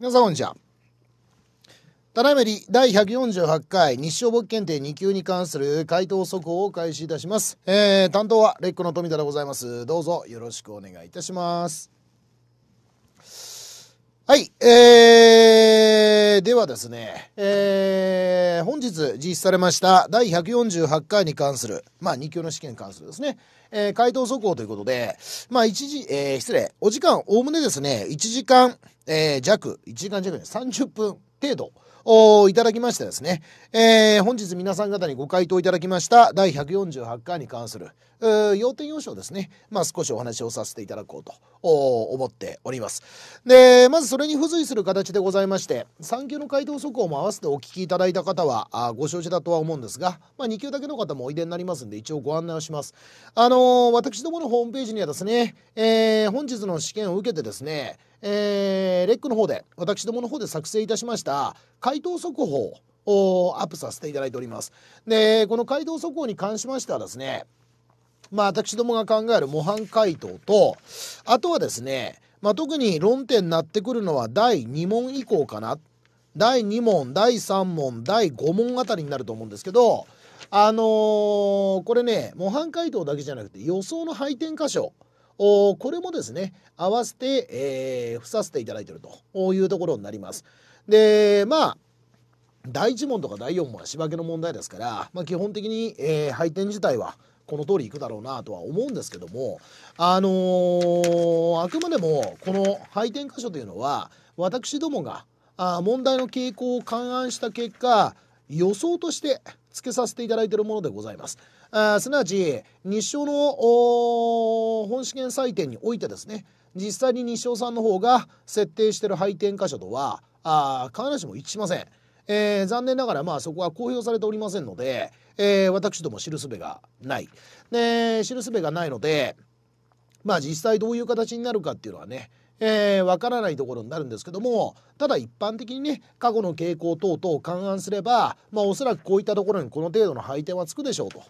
皆さんこんにちは。ただいまより第148回日照簿記検定2級に関する回答速報を開始いたします。えー、担当はレックの富田でございます。どうぞよろしくお願いいたします。はい、えー、ではですね、えー、本日実施されました第148回に関する、まあ、2級の試験に関するですね、えー、回答速報ということで、まあ、一時、えー、失礼、お時間、おおむねですね、1時間、えー、弱、1時間弱で30分程度、いただきましてですね、えー、本日皆さん方にご回答いただきました第148回に関する要点要所をですね、まあ、少しお話をさせていただこうと思っております。で、まずそれに付随する形でございまして、3級の回答速報も合わせてお聞きいただいた方はあご承知だとは思うんですが、まあ、2級だけの方もおいでになりますんで、一応ご案内をします。あのー、私どものホームページにはですね、えー、本日の試験を受けてですね、えー、レックの方で私どもの方で作成いたしました回答速報をアップさせていただいております。でこの回答速報に関しましてはですねまあ私どもが考える模範回答とあとはですね、まあ、特に論点になってくるのは第2問以降かな第2問第3問第5問あたりになると思うんですけどあのー、これね模範解答だけじゃなくて予想の配点箇所これもですね、合わせて、えー、付させていただいているというところになります。で、まあ、第1問とか第4問は仕分けの問題ですから、まあ、基本的に、えー、配点自体はこの通りいくだろうなとは思うんですけども、あのー、あくまでもこの配点箇所というのは私どもがあ問題の傾向を勘案した結果予想としてつけさせていただいているものでございます。あすなわち日照の本試験採点においてですね実際に日照さんの方が設定してる配点箇所とはあ必ずしも一致しません。えー、残念ながらまあそこは公表されておりませんので、えー、私ども知るすべがない。で知るすべがないのでまあ実際どういう形になるかっていうのはねわ、えー、からないところになるんですけどもただ一般的にね過去の傾向等々を勘案すれば、まあ、おそらくこういったところにこの程度の配点はつくでしょうと。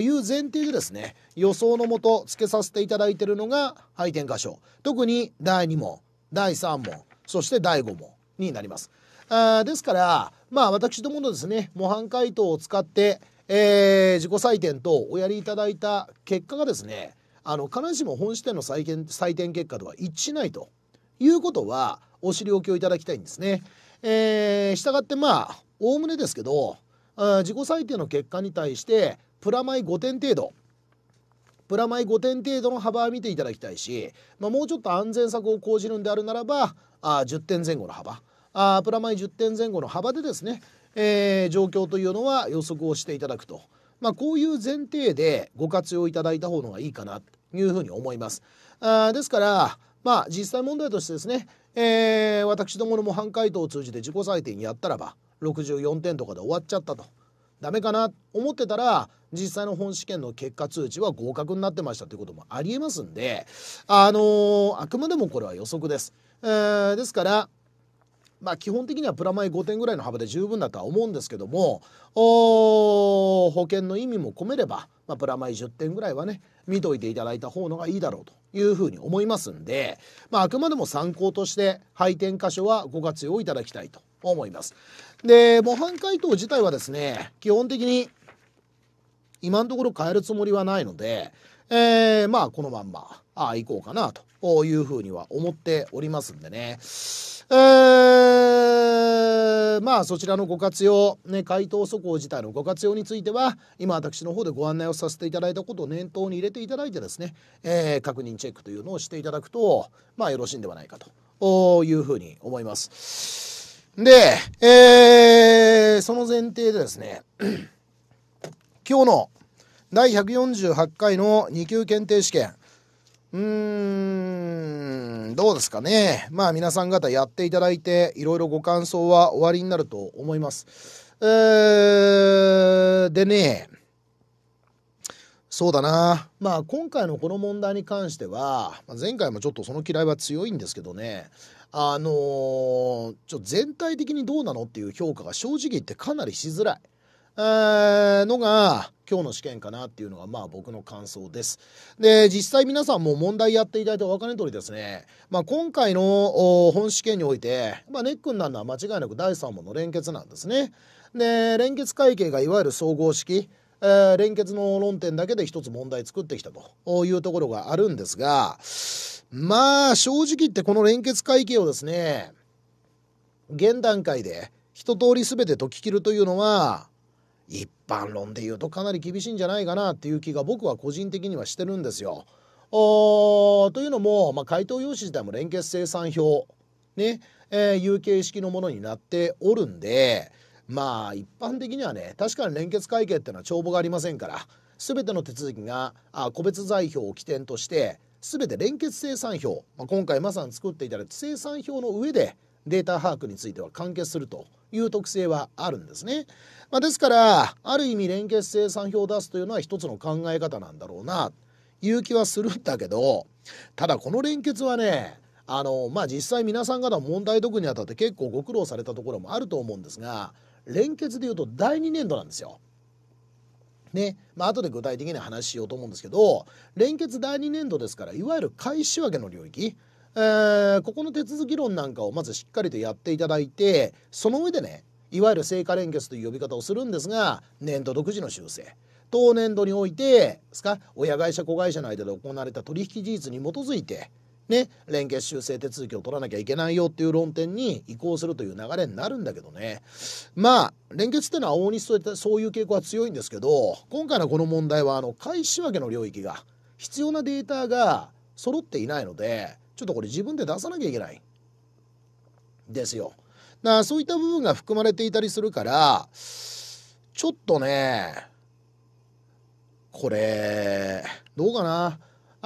いう前提でですね予想のもとつけさせていただいているのが配点箇所特に第2問第3問そして第5問になります。あですからまあ私どものですね模範解答を使って、えー、自己採点とおやりいただいた結果がですねあの必ずしも本試点の採点採点結果とは一致しないということはお知りおきをいただきたいんですね。えー、したがってまあおおむねですけど自己採点の結果に対してプラマイ5点程度プラマイ5点程度の幅は見ていただきたいし、まあ、もうちょっと安全策を講じるんであるならばあ10点前後の幅あプラマイ10点前後の幅でですね、えー、状況というのは予測をしていただくと、まあ、こういう前提でご活用いただいた方がいいかなというふうに思います。あですから、まあ、実際問題としてですね、えー、私どもの模範解答を通じて自己採点やったらば64点とかで終わっちゃったと。ダメかな思ってたら実際の本試験の結果通知は合格になってましたということもありえますんであのー、あくまでもこれは予測です。えー、ですからまあ基本的にはプラマイ5点ぐらいの幅で十分だとは思うんですけども保険の意味も込めれば、まあ、プラマイ10点ぐらいはね見といていただいた方のがいいだろうというふうに思いますんで、まあ、あくまでも参考として配点箇所はご活用いただきたいと思います。で、模範解答自体はですね、基本的に今のところ変えるつもりはないので、えー、まあこのまんま、あ行こうかなというふうには思っておりますんでね。えー、まあそちらのご活用、ね、回答素項自体のご活用については、今私の方でご案内をさせていただいたことを念頭に入れていただいてですね、えー、確認チェックというのをしていただくと、まあよろしいんではないかというふうに思います。で、えー、その前提でですね、今日の第148回の2級検定試験、うーん、どうですかね。まあ皆さん方やっていただいて、いろいろご感想は終わりになると思います。えー、でね、そうだな。まあ今回のこの問題に関しては、前回もちょっとその嫌いは強いんですけどね、あのー、ちょ全体的にどうなのっていう評価が正直言ってかなりしづらい。えー、のが今日の試験かなっていうのがまあ僕の感想です。で、実際皆さんも問題やっていただいてお分かりの通りですね、まあ、今回の本試験において、まあ、ネックになるのは間違いなく第3問の連結なんですね。で、連結会計がいわゆる総合式、えー、連結の論点だけで一つ問題作ってきたというところがあるんですが、まあ、正直言ってこの連結会計をですね、現段階で一通り全て解き切るというのは、一般論で言うとかなり厳しいんじゃないかなっていう気が僕は個人的にはしてるんですよ。おというのも、まあ、回答用紙自体も連結生産表、ね、えー、有形式のものになっておるんで、まあ一般的にはね、確かに連結会計っていうのは帳簿がありませんから、全ての手続きがあ個別財表を起点として全て連結生産表、まあ、今回まさに作っていただいた生産表の上でデータ把握については完結するという特性はあるんですね。まあ、ですからある意味連結生産表を出すというのは一つの考え方なんだろうなという気はするんだけどただこの連結はねあのまあ実際皆さん方問題解くにあたって結構ご苦労されたところもあると思うんですが連結でいうと第2年度なんですよ。ね。まあ、後で具体的な話しようと思うんですけど、連結第2年度ですから、いわゆる返し分けの領域、えー、ここの手続き論なんかをまずしっかりとやっていただいて、その上でね、いわゆる成果連結という呼び方をするんですが、年度独自の修正。当年度においてですか親会社子会社の間で行われた取引事実に基づいてね、連結修正手続きを取らなきゃいけないよっていう論点に移行するという流れになるんだけどね。まあ、連結ってのは往々にしてそういう傾向は強いんですけど、今回のこの問題は、あの、返し分けの領域が、必要なデータが揃っていないので、ちょっとこれ自分で出さなきゃいけない。ですよ。だからそういった部分が含まれていたりするから、ちょっとね、これ、どうかな。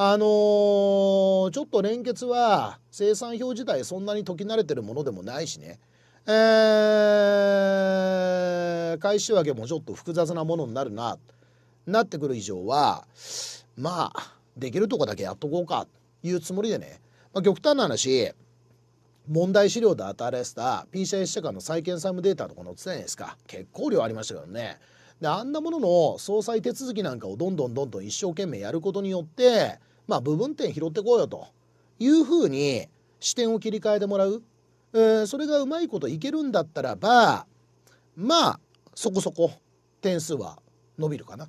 あのー、ちょっと連結は生産表自体そんなに解き慣れてるものでもないしね、えー、回収分けもちょっと複雑なものになるな、なってくる以上は、まあ、できるとこだけやっとこうか、いうつもりでね、まあ、極端な話、問題資料で与えられてた PCI 試写間の再建債務データとか載ってたじゃないですか。結構量ありましたけどね。で、あんなものの総裁手続きなんかをどんどんどんどん一生懸命やることによって、まあ、部分点拾ってこうよというふうに視点を切り替えてもらう、えー、それがうまいこといけるんだったらばまあそこそこ点数は伸びるかな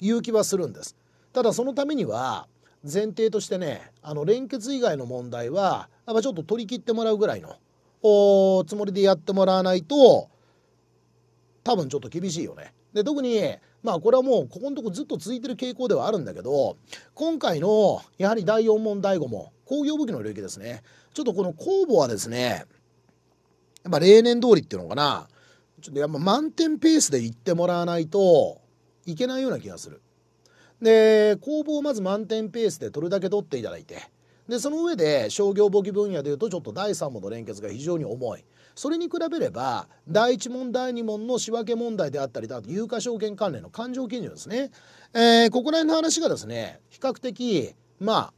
いう気はするんです。ただそのためには前提としてねあの連結以外の問題はやっぱちょっと取り切ってもらうぐらいのおつもりでやってもらわないと多分ちょっと厳しいよね。で特にまあこれはもうここのとこずっと続いてる傾向ではあるんだけど今回のやはり第4問第5問工業武器の領域ですねちょっとこの公募はですねやっぱ例年通りっていうのかなちょっとやっぱ満点ペースでいってもらわないといけないような気がする。で工房をまず満点ペースで取るだけ取っていただいてでその上で商業簿記分野でいうとちょっと第3問の連結が非常に重いそれに比べれば第1問第2問の仕分け問題であったりだと有価証券関連の勘定基準ですね、えー、ここら辺の話がですね比較的まあ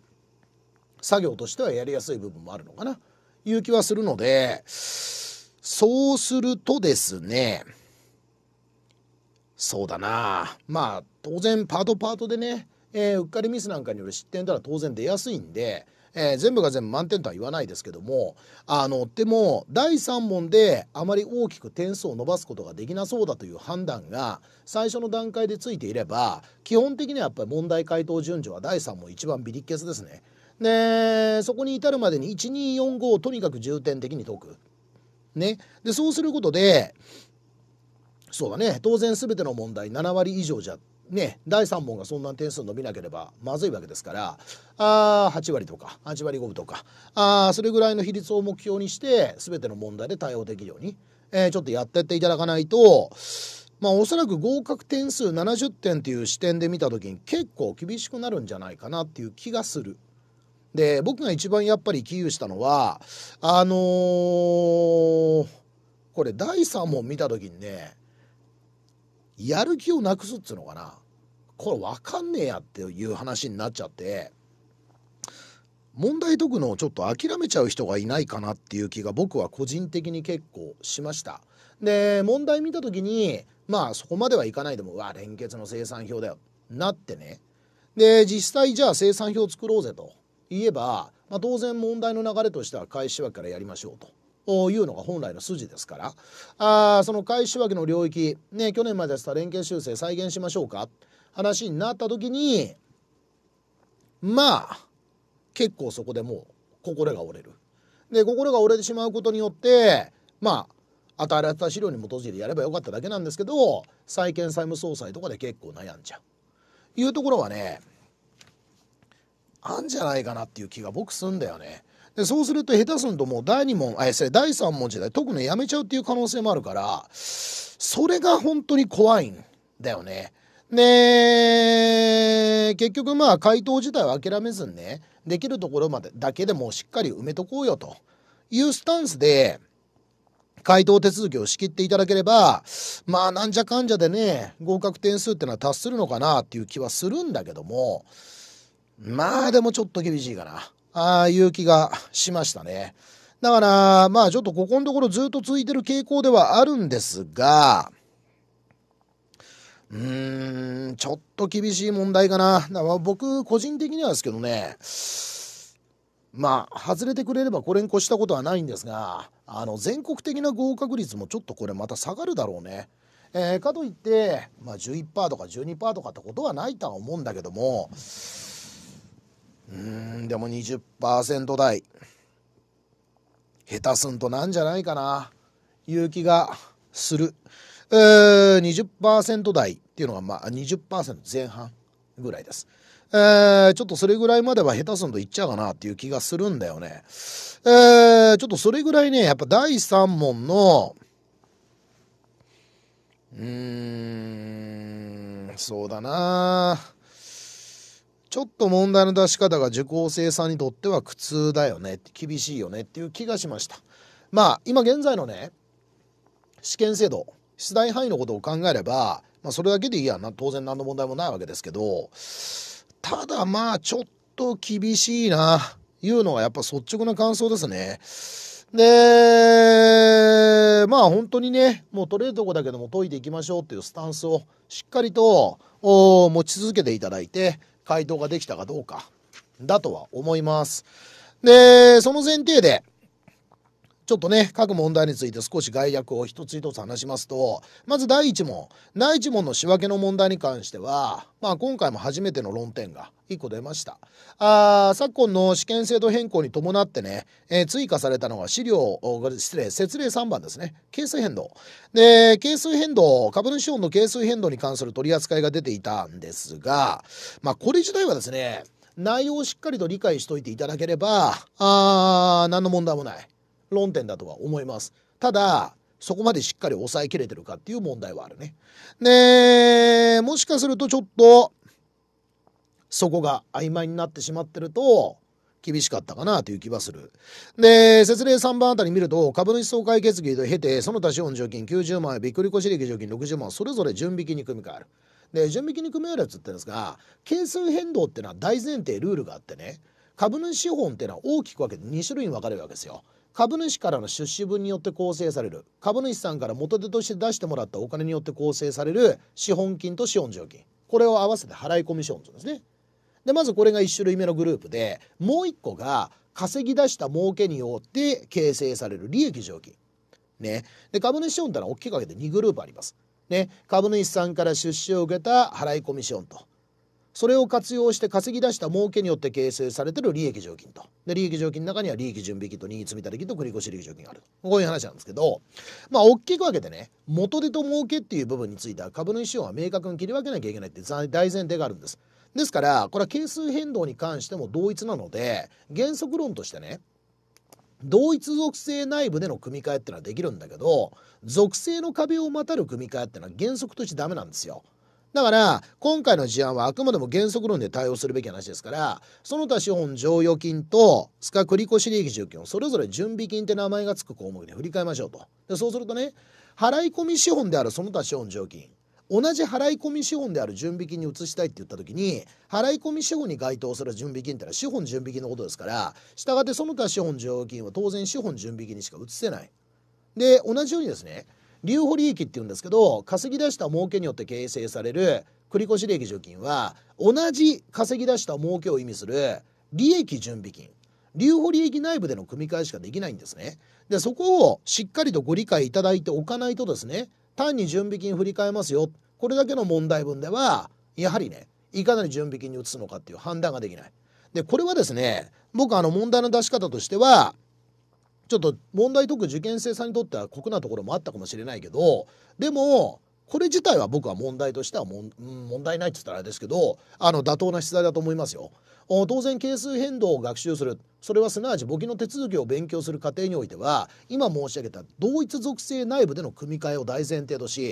作業としてはやりやすい部分もあるのかないう気はするのでそうするとですねそうだなまあ当然パートパートでねえー、うっかりミスなんかによる失点とは当然出やすいんでえー、全部が全部満点とは言わないですけどもあのでも第3問であまり大きく点数を伸ばすことができなそうだという判断が最初の段階でついていれば基本的にはやっぱり問題解答順序は第3問一番ビリッケツですね。でそこに至るまでに1245をとにかく重点的に解く。ね、でそうすることでそうだね当然全ての問題7割以上じゃね、第3問がそんな点数伸びなければまずいわけですからあ8割とか8割5分とかあそれぐらいの比率を目標にして全ての問題で対応できるように、えー、ちょっとやってっていただかないと、まあ、おそらく合格点数70点という視点で見た時に結構厳しくなるんじゃないかなっていう気がする。で僕が一番やっぱり危惧したのはあのー、これ第3問見た時にねやる気をなくすっつうのかなこれ分かんねえやっていう話になっちゃって問題解くのをちょっと諦めちゃう人がいないかなっていう気が僕は個人的に結構しました。で問題見た時にまあそこまではいかないでもうわ連結の生産表だよなってねで実際じゃあ生産表作ろうぜと言えば、まあ、当然問題の流れとしては返し枠からやりましょうと。いうのが本来の筋ですからあその返し分けの領域、ね、去年までやってた連携修正再現しましょうか話になった時にまあ結構そこでもう心が折れる。で心が折れてしまうことによってまあ与えられた資料に基づいてやればよかっただけなんですけど債権債務総裁とかで結構悩んじゃう。いうところはねあんじゃないかなっていう気が僕すんだよね。でそうすると下手するともう第2問あそれ第3問時代特にやめちゃうっていう可能性もあるからそれが本当に怖いんだよね。で結局まあ回答自体は諦めずにねできるところまでだけでもしっかり埋めとこうよというスタンスで回答手続きを仕切っていただければまあなんじゃかんじゃでね合格点数ってのは達するのかなっていう気はするんだけどもまあでもちょっと厳しいかな。ああいう気がしましたね。だから、まあちょっとここのところずっと続いてる傾向ではあるんですが、うーん、ちょっと厳しい問題かな。だから僕、個人的にはですけどね、まあ、外れてくれればこれに越したことはないんですが、あの、全国的な合格率もちょっとこれまた下がるだろうね。えー、かといって、まあ、11%とか12%とかってことはないとは思うんだけども、うんでも20%台下手すんとなんじゃないかないう気がする、えー、20%台っていうのがまあ20%前半ぐらいです、えー、ちょっとそれぐらいまでは下手すんといっちゃうかなっていう気がするんだよね、えー、ちょっとそれぐらいねやっぱ第3問のうーんそうだなちょっと問題の出し方が受講生さんにとっては苦痛だよね厳しいよねっていう気がしましたまあ今現在のね試験制度出題範囲のことを考えれば、まあ、それだけでいいやな当然何の問題もないわけですけどただまあちょっと厳しいないうのがやっぱ率直な感想ですね。で、まあ本当にね、もう取れるとこだけども解いていきましょうっていうスタンスをしっかりと持ち続けていただいて、回答ができたかどうか、だとは思います。で、その前提で、ちょっとね、各問題について少し概略を一つ一つ話しますと、まず第1問。第1問の仕分けの問題に関しては、まあ今回も初めての論点が1個出ました。あ昨今の試験制度変更に伴ってね、えー、追加されたのは資料、失礼、説明3番ですね。係数変動。で、係数変動、株主本の係数変動に関する取り扱いが出ていたんですが、まあこれ自体はですね、内容をしっかりと理解しといていただければ、あー、何の問題もない。論点だとは思います。ただ、そこまでしっかり抑えきれてるかっていう問題はあるね。で、もしかするとちょっと、そこが曖昧になってしまってると、厳しかったかなという気はする。で、説明3番あたり見ると、株主総会決議と経て、その他資本助金90万円、びっくり腰利益助金60万それぞれ準備期に組み替える。で、準備期に組み替えるやつってんですが、係数変動ってのは大前提ルールがあってね、株主資本っていうのは大きく分けて2種類に分かれるわけですよ。株主からの出資分によって構成される株主さんから元手として出してもらったお金によって構成される資本金と資本上金これを合わせて払い込み資本ですねでまずこれが1種類目のグループでもう1個が稼ぎ出した儲けによって形成される利益上金ねで株主資本ってのは大きく分けて2グループありますね株主さんから出資を受けた払い込み資本とそれを活用して稼ぎ出した儲けによって形成されてる利益剰金とで利益条金の中には利益準備金と任意積立金と繰越利益条金があるとこういう話なんですけどまあ大きく分けてね元手と儲けっていう部分については株主資本は明確に切り分けなきゃいけないって大前提があるんですですからこれは係数変動に関しても同一なので原則論としてね同一属性内部での組み替えってのはできるんだけど属性の壁をまたる組み替えってのは原則としてダメなんですよ。だから、今回の事案はあくまでも原則論で対応するべき話ですから、その他資本剰余金と、スカ繰越利益受給をそれぞれ準備金って名前が付く項目で振り替えましょうと。でそうするとね、払い込み資本であるその他資本剰余金、同じ払い込み資本である準備金に移したいって言った時に払い込み資本に該当する準備金ってのは資本準備金のことですから従ってその他資本剰余金は当然資本準備金にしか移せない。で同じようにですね留保利益っていうんですけど稼ぎ出した儲けによって形成される繰越利益除金は同じ稼ぎ出した儲けを意味する利益準備金留保利益内部での組み替えしかできないんですね。でそこをしっかりとご理解いただいておかないとですね単に準備金振り替えますよこれだけの問題文ではやはりねいかなり準備金に移すのかっていう判断ができない。でこれはですね僕あの問題の出し方としてはちょっと問題解く受験生さんにとっては酷なところもあったかもしれないけどでもこれ自体は僕は問題としてはもん問題ないって言ったらあれですけどあの妥当な出題だと思いますよ。当然係数変動を学習するそれはすなわち簿記の手続きを勉強する過程においては今申し上げた同一属性内部での組み替えを大前提とし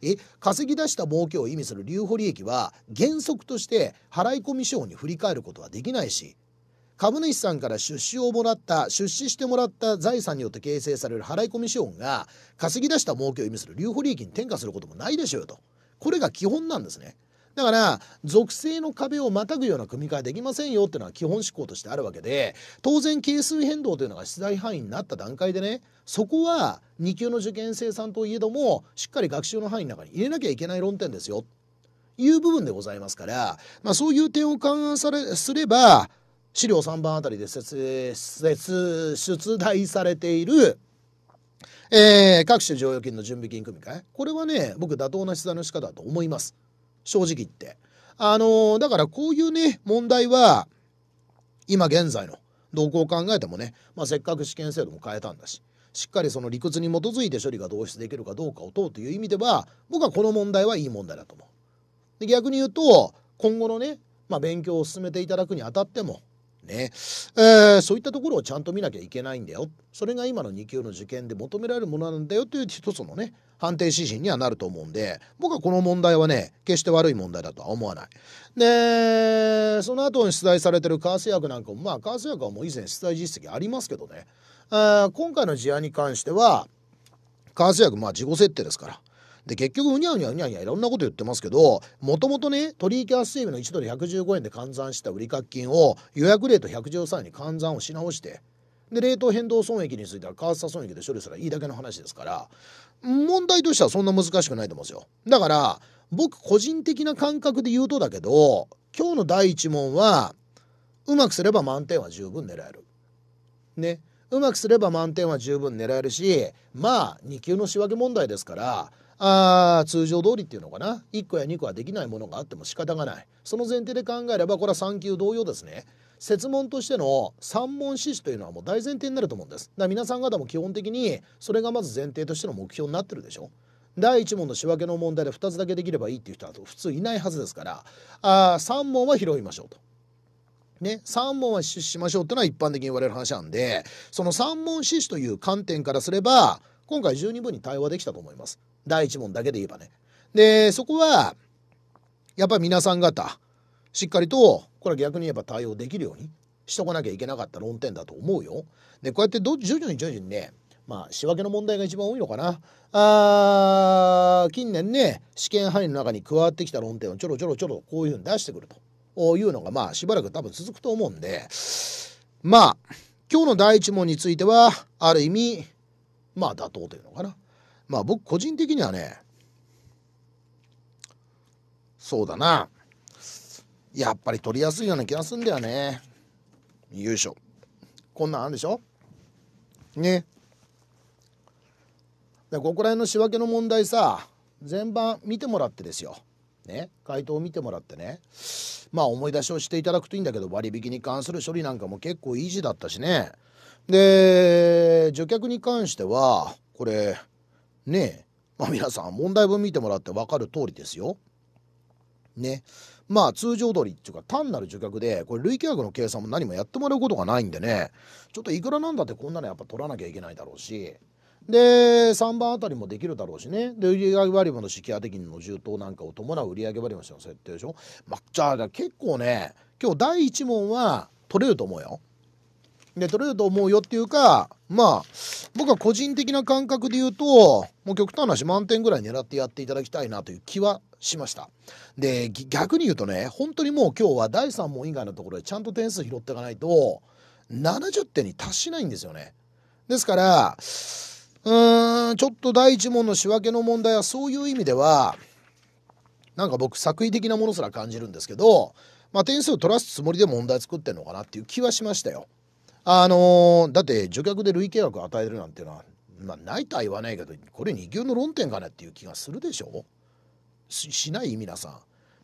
え稼ぎ出した儲けを意味する留保利益は原則として払い込み賞に振り返ることはできないし株主さんから出資をもらった出資してもらった財産によって形成される払い込み資本が稼ぎ出した儲けを意味する留保利益に転嫁することもないでしょうよとこれが基本なんですね。だから属性の壁をまたぐような組み替えできませんよっていうのは基本思考としてあるわけで当然係数変動というのが出題範囲になった段階でねそこは2級の受験生さんといえどもしっかり学習の範囲の中に入れなきゃいけない論点ですよいう部分でございますから、まあ、そういう点を勘案されすれば資料3番あたりで説出題されている、えー、各種剰余金の準備金組み換えこれはね僕妥当な試材の仕方だと思います正直言ってあのー、だからこういうね問題は今現在の動向を考えてもね、まあ、せっかく試験制度も変えたんだししっかりその理屈に基づいて処理が導出できるかどうかを問うという意味では僕はこの問題はいい問題だと思うで逆に言うと今後のね、まあ、勉強を進めていただくにあたってもね、えー、そういったところをちゃんと見なきゃいけないんだよそれが今の2級の受験で求められるものなんだよという一つのね判定指針にはなると思うんで僕はこの問題はね決して悪い問題だとは思わない。でその後に出題されてるカース薬なんかもまあカース薬はもう以前出題実績ありますけどね、えー、今回の事案に関してはカース薬まあ自己設定ですから。で結局うにゃうにゃうにゃうにゃいろんなこと言ってますけどもともとね取引発生日の1ドル115円で換算した売掛金を予約レート113円に換算をし直してで冷凍変動損益については為替損益で処理すらいいだけの話ですから問題としてはそんな難しくないと思うんですよだから僕個人的な感覚で言うとだけど今日の第1問はうまくすれば満点は十分狙えるねうまくすれば満点は十分狙えるしまあ2級の仕分け問題ですからあ通常通りっていうのかな1個や2個はできないものがあっても仕方がないその前提で考えればこれは3級同様ですね設問としての3問死守というのはもう大前提になると思うんですだから皆さん方も基本的にそれがまず前提としての目標になってるでしょ第1問の仕分けの問題で2つだけできればいいっていう人は普通いないはずですからあ3問は拾いましょうと。ね、3問は死守しましょうっていうのは一般的に言われる話なんでその3問死守という観点からすれば今回十二分に対話できたと思います。第1問だけで言えばね。で、そこは、やっぱり皆さん方、しっかりと、これは逆に言えば対応できるようにしとかなきゃいけなかった論点だと思うよ。で、こうやってど徐々に徐々にね、まあ、仕分けの問題が一番多いのかな。あ近年ね、試験範囲の中に加わってきた論点をちょろちょろちょろこういうふうに出してくるというのが、まあ、しばらく多分続くと思うんで、まあ、今日の第一問については、ある意味、まあ、妥当というのかな。まあ僕個人的にはね、そうだな。やっぱり取りやすいような気がすんだよね。よいしょ。こんなんあるでしょね。で、ここら辺の仕分けの問題さ、全般見てもらってですよ。ね。回答を見てもらってね。まあ思い出しをしていただくといいんだけど、割引に関する処理なんかも結構維持だったしね。で、除却に関しては、これ、ねえ、まあ、皆さん問題文見てもらって分かる通りですよ。ね。まあ通常通りっていうか単なる受客でこれ累計額の計算も何もやってもらうことがないんでねちょっといくらなんだってこんなのやっぱ取らなきゃいけないだろうしで3番あたりもできるだろうしねで売上割分の指揮当て金の充当なんかを伴う売上割分の設定でしょ、まあ、じゃあ結構ね今日第1問は取れると思うよ。で取れると思うよっていうかまあ、僕は個人的な感覚で言うと、もう極端な話、満点ぐらい狙ってやっていただきたいなという気はしました。で、逆に言うとね、本当にもう今日は第3問以外のところでちゃんと点数拾っていかないと、70点に達しないんですよね。ですから、うーん、ちょっと第1問の仕分けの問題はそういう意味では、なんか僕作為的なものすら感じるんですけど、まあ、点数を取らすつもりで問題作ってんのかなっていう気はしましたよ。あのー、だって助客で累計額与えるなんていうのは、まあ、ないとは言わないけどこれ二級の論点かなっていう気がするでしょしない皆さ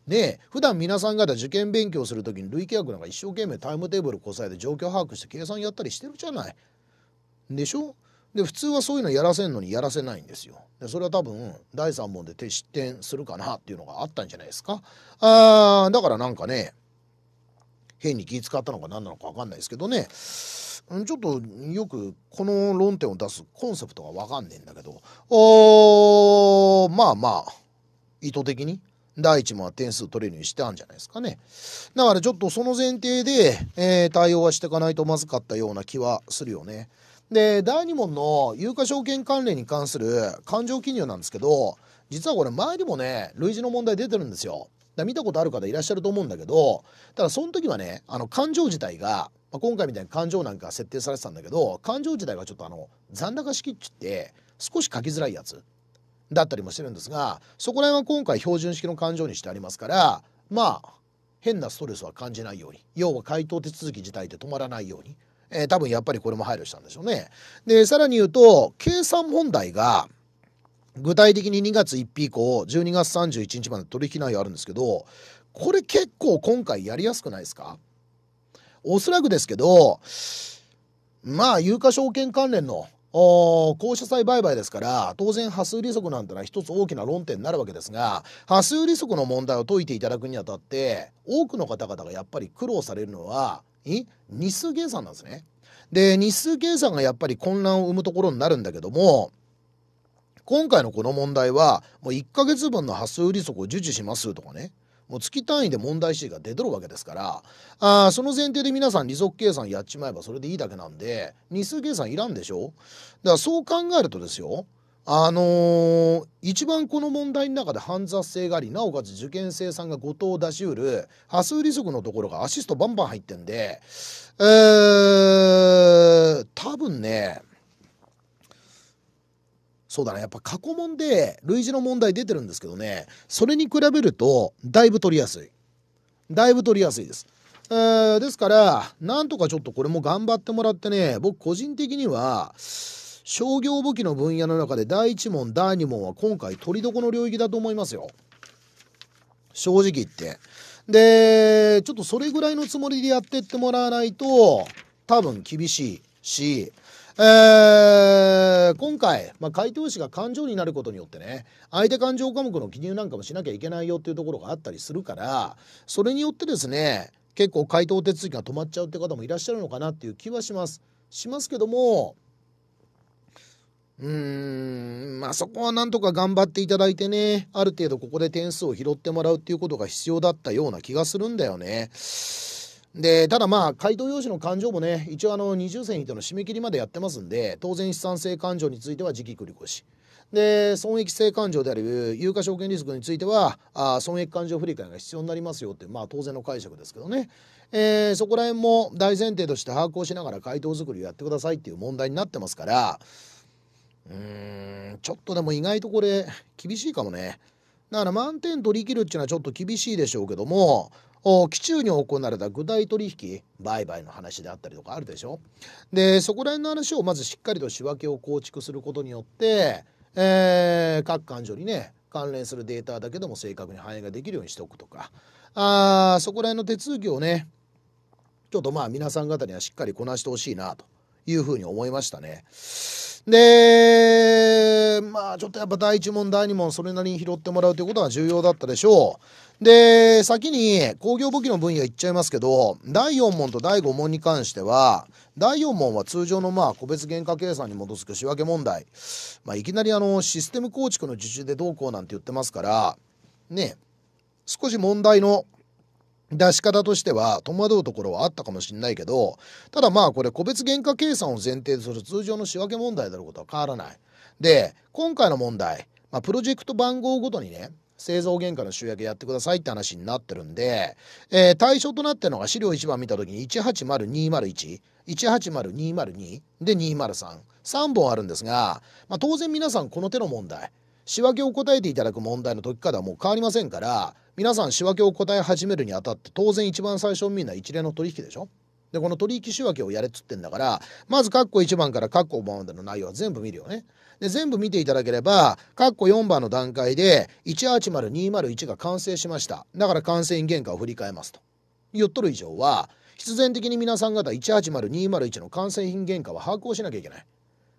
ん。ねえ普段皆さん方受験勉強する時に累計額なんか一生懸命タイムテーブルこさえて状況把握して計算やったりしてるじゃない。でしょで普通はそういうのやらせんのにやらせないんですよ。でそれは多分第3問で手失点するかなっていうのがあったんじゃないですか。あーだからなんかね変に気使ったのか何なのか分かんないですけどねちょっとよくこの論点を出すコンセプトが分かんねえんだけどおまあまあ意図的に第1問は点数取れるようにしてたんじゃないですかね。だからちょっとその前提で、えー、対応はしていかないとまずかったような気はするよね。で、第2問の有価証券関連に関する勘定記入なんですけど、実はこれ前にもね、類似の問題出てるんですよ。だ見たことある方いらっしゃると思うんだけどただその時はねあの感情自体が、まあ、今回みたいに感情なんか設定されてたんだけど感情自体がちょっとあの残高式っちって少し書きづらいやつだったりもしてるんですがそこら辺は今回標準式の感情にしてありますからまあ変なストレスは感じないように要は回答手続き自体で止まらないように、えー、多分やっぱりこれも配慮したんでしょうね。でさらに言うと計算問題が具体的に2月1日以降12月31日まで取引内容あるんですけどこれ結構今回やりやすくないですかおそらくですけどまあ有価証券関連の公社債売買ですから当然波数利息なんてのは一つ大きな論点になるわけですが波数利息の問題を解いていただくにあたって多くの方々がやっぱり苦労されるのは日数計算なんですね。で日数計算がやっぱり混乱を生むところになるんだけども今回のこの問題は、もう1ヶ月分の発送売利息を受受しますとかね。もう月単位で問題指が出とるわけですから、あその前提で皆さん利息計算やっちまえばそれでいいだけなんで、日数計算いらんでしょだからそう考えるとですよ、あのー、一番この問題の中で煩雑性があり、なおかつ受験生さんが後藤を出しうる、波数利息のところがアシストバンバン入ってんで、えー、多分ね、そうだねやっぱ過去問で類似の問題出てるんですけどねそれに比べるとだいぶ取りやすいだいぶ取りやすいです、えー、ですからなんとかちょっとこれも頑張ってもらってね僕個人的には商業武器の分野の中で第1問第2問は今回取りどこの領域だと思いますよ正直言ってでちょっとそれぐらいのつもりでやってってもらわないと多分厳しいしえー、今回、まあ、回答詞が感情になることによってね相手感情科目の記入なんかもしなきゃいけないよっていうところがあったりするからそれによってですね結構回答手続きが止まっちゃうって方もいらっしゃるのかなっていう気はします。しますけどもうーん、まあそこはなんとか頑張っていただいてね、ある程度ここで点数を拾ってもらうっていうことが必要だったような気がするんだよね。で、ただまあ、回答用紙の勘定もね、一応あの、二重線引ての締め切りまでやってますんで、当然資産性勘定については時期繰り越し。で、損益性勘定である有価証券リスクについては、あ損益勘定振替が必要になりますよって、まあ当然の解釈ですけどね。えー、そこら辺も大前提として把握をしながら回答作りをやってくださいっていう問題になってますから、うーん、ちょっとでも意外とこれ、厳しいかもね。だから満点取り切るっていうのはちょっと厳しいでしょうけども、基中に行われた具体取引売買の話であったりとかあるでしょでそこら辺の話をまずしっかりと仕分けを構築することによって、えー、各勘定にね関連するデータだけでも正確に反映ができるようにしておくとかあそこら辺の手続きをねちょっとまあ皆さん方にはしっかりこなしてほしいなというふうに思いましたね。で、まあちょっとやっぱ第1問、第2問、それなりに拾ってもらうということが重要だったでしょう。で、先に工業簿記の分野いっちゃいますけど、第4問と第5問に関しては、第4問は通常のまあ個別原価計算に基づく仕分け問題。まあいきなりあのシステム構築の受注でどうこうなんて言ってますから、ね、少し問題の出し方としては戸惑うところはあったかもしれないけどただまあこれ個別原価計算を前提とする通常の仕分け問題であることは変わらない。で今回の問題、まあ、プロジェクト番号ごとにね製造原価の集約やってくださいって話になってるんで、えー、対象となってるのが資料1番見た時に180201。180202で2033本あるんですが、まあ、当然皆さんこの手の問題仕分けを答えていただく問題の解き方はもう変わりませんから皆さん仕分けを答え始めるにあたって当然一番最初みんな一連の取引でしょでこの取引仕分けをやれっつってんだからまず括弧1番からッコ5番までの内容は全部見るよね。で全部見ていただければッコ4番の段階で180201が完成しましただから完成品原価を振り替えますと言っとる以上は必然的に皆さん方180201の完成品原価は把握をしなきゃいけない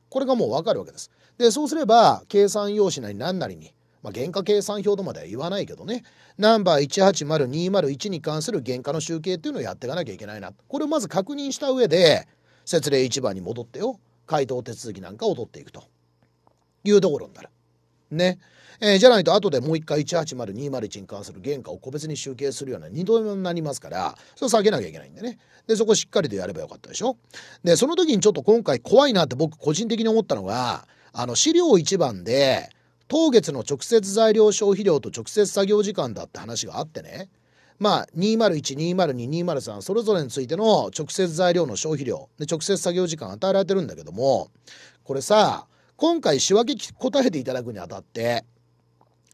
これがもう分かるわけですでそうすれば計算用紙なり何なりにまあ、原価計算表とまでは言わないけどねナンバー180201に関する原価の集計っていうのをやっていかなきゃいけないなこれをまず確認した上で説例1番に戻ってよ回答手続きなんかを取っていくというところになる。ね。えー、じゃないと後でもう一回180201に関する原価を個別に集計するような二度目になりますからそれを避けなきゃいけないんでねでそこしっかりとやればよかったでしょでその時にちょっと今回怖いなって僕個人的に思ったのがあの資料1番で当月の直接材料消費量と直接作業時間だって話があってねまあ201202203203それぞれについての直接材料の消費量で直接作業時間与えられてるんだけどもこれさ今回仕分け答えていただくにあたって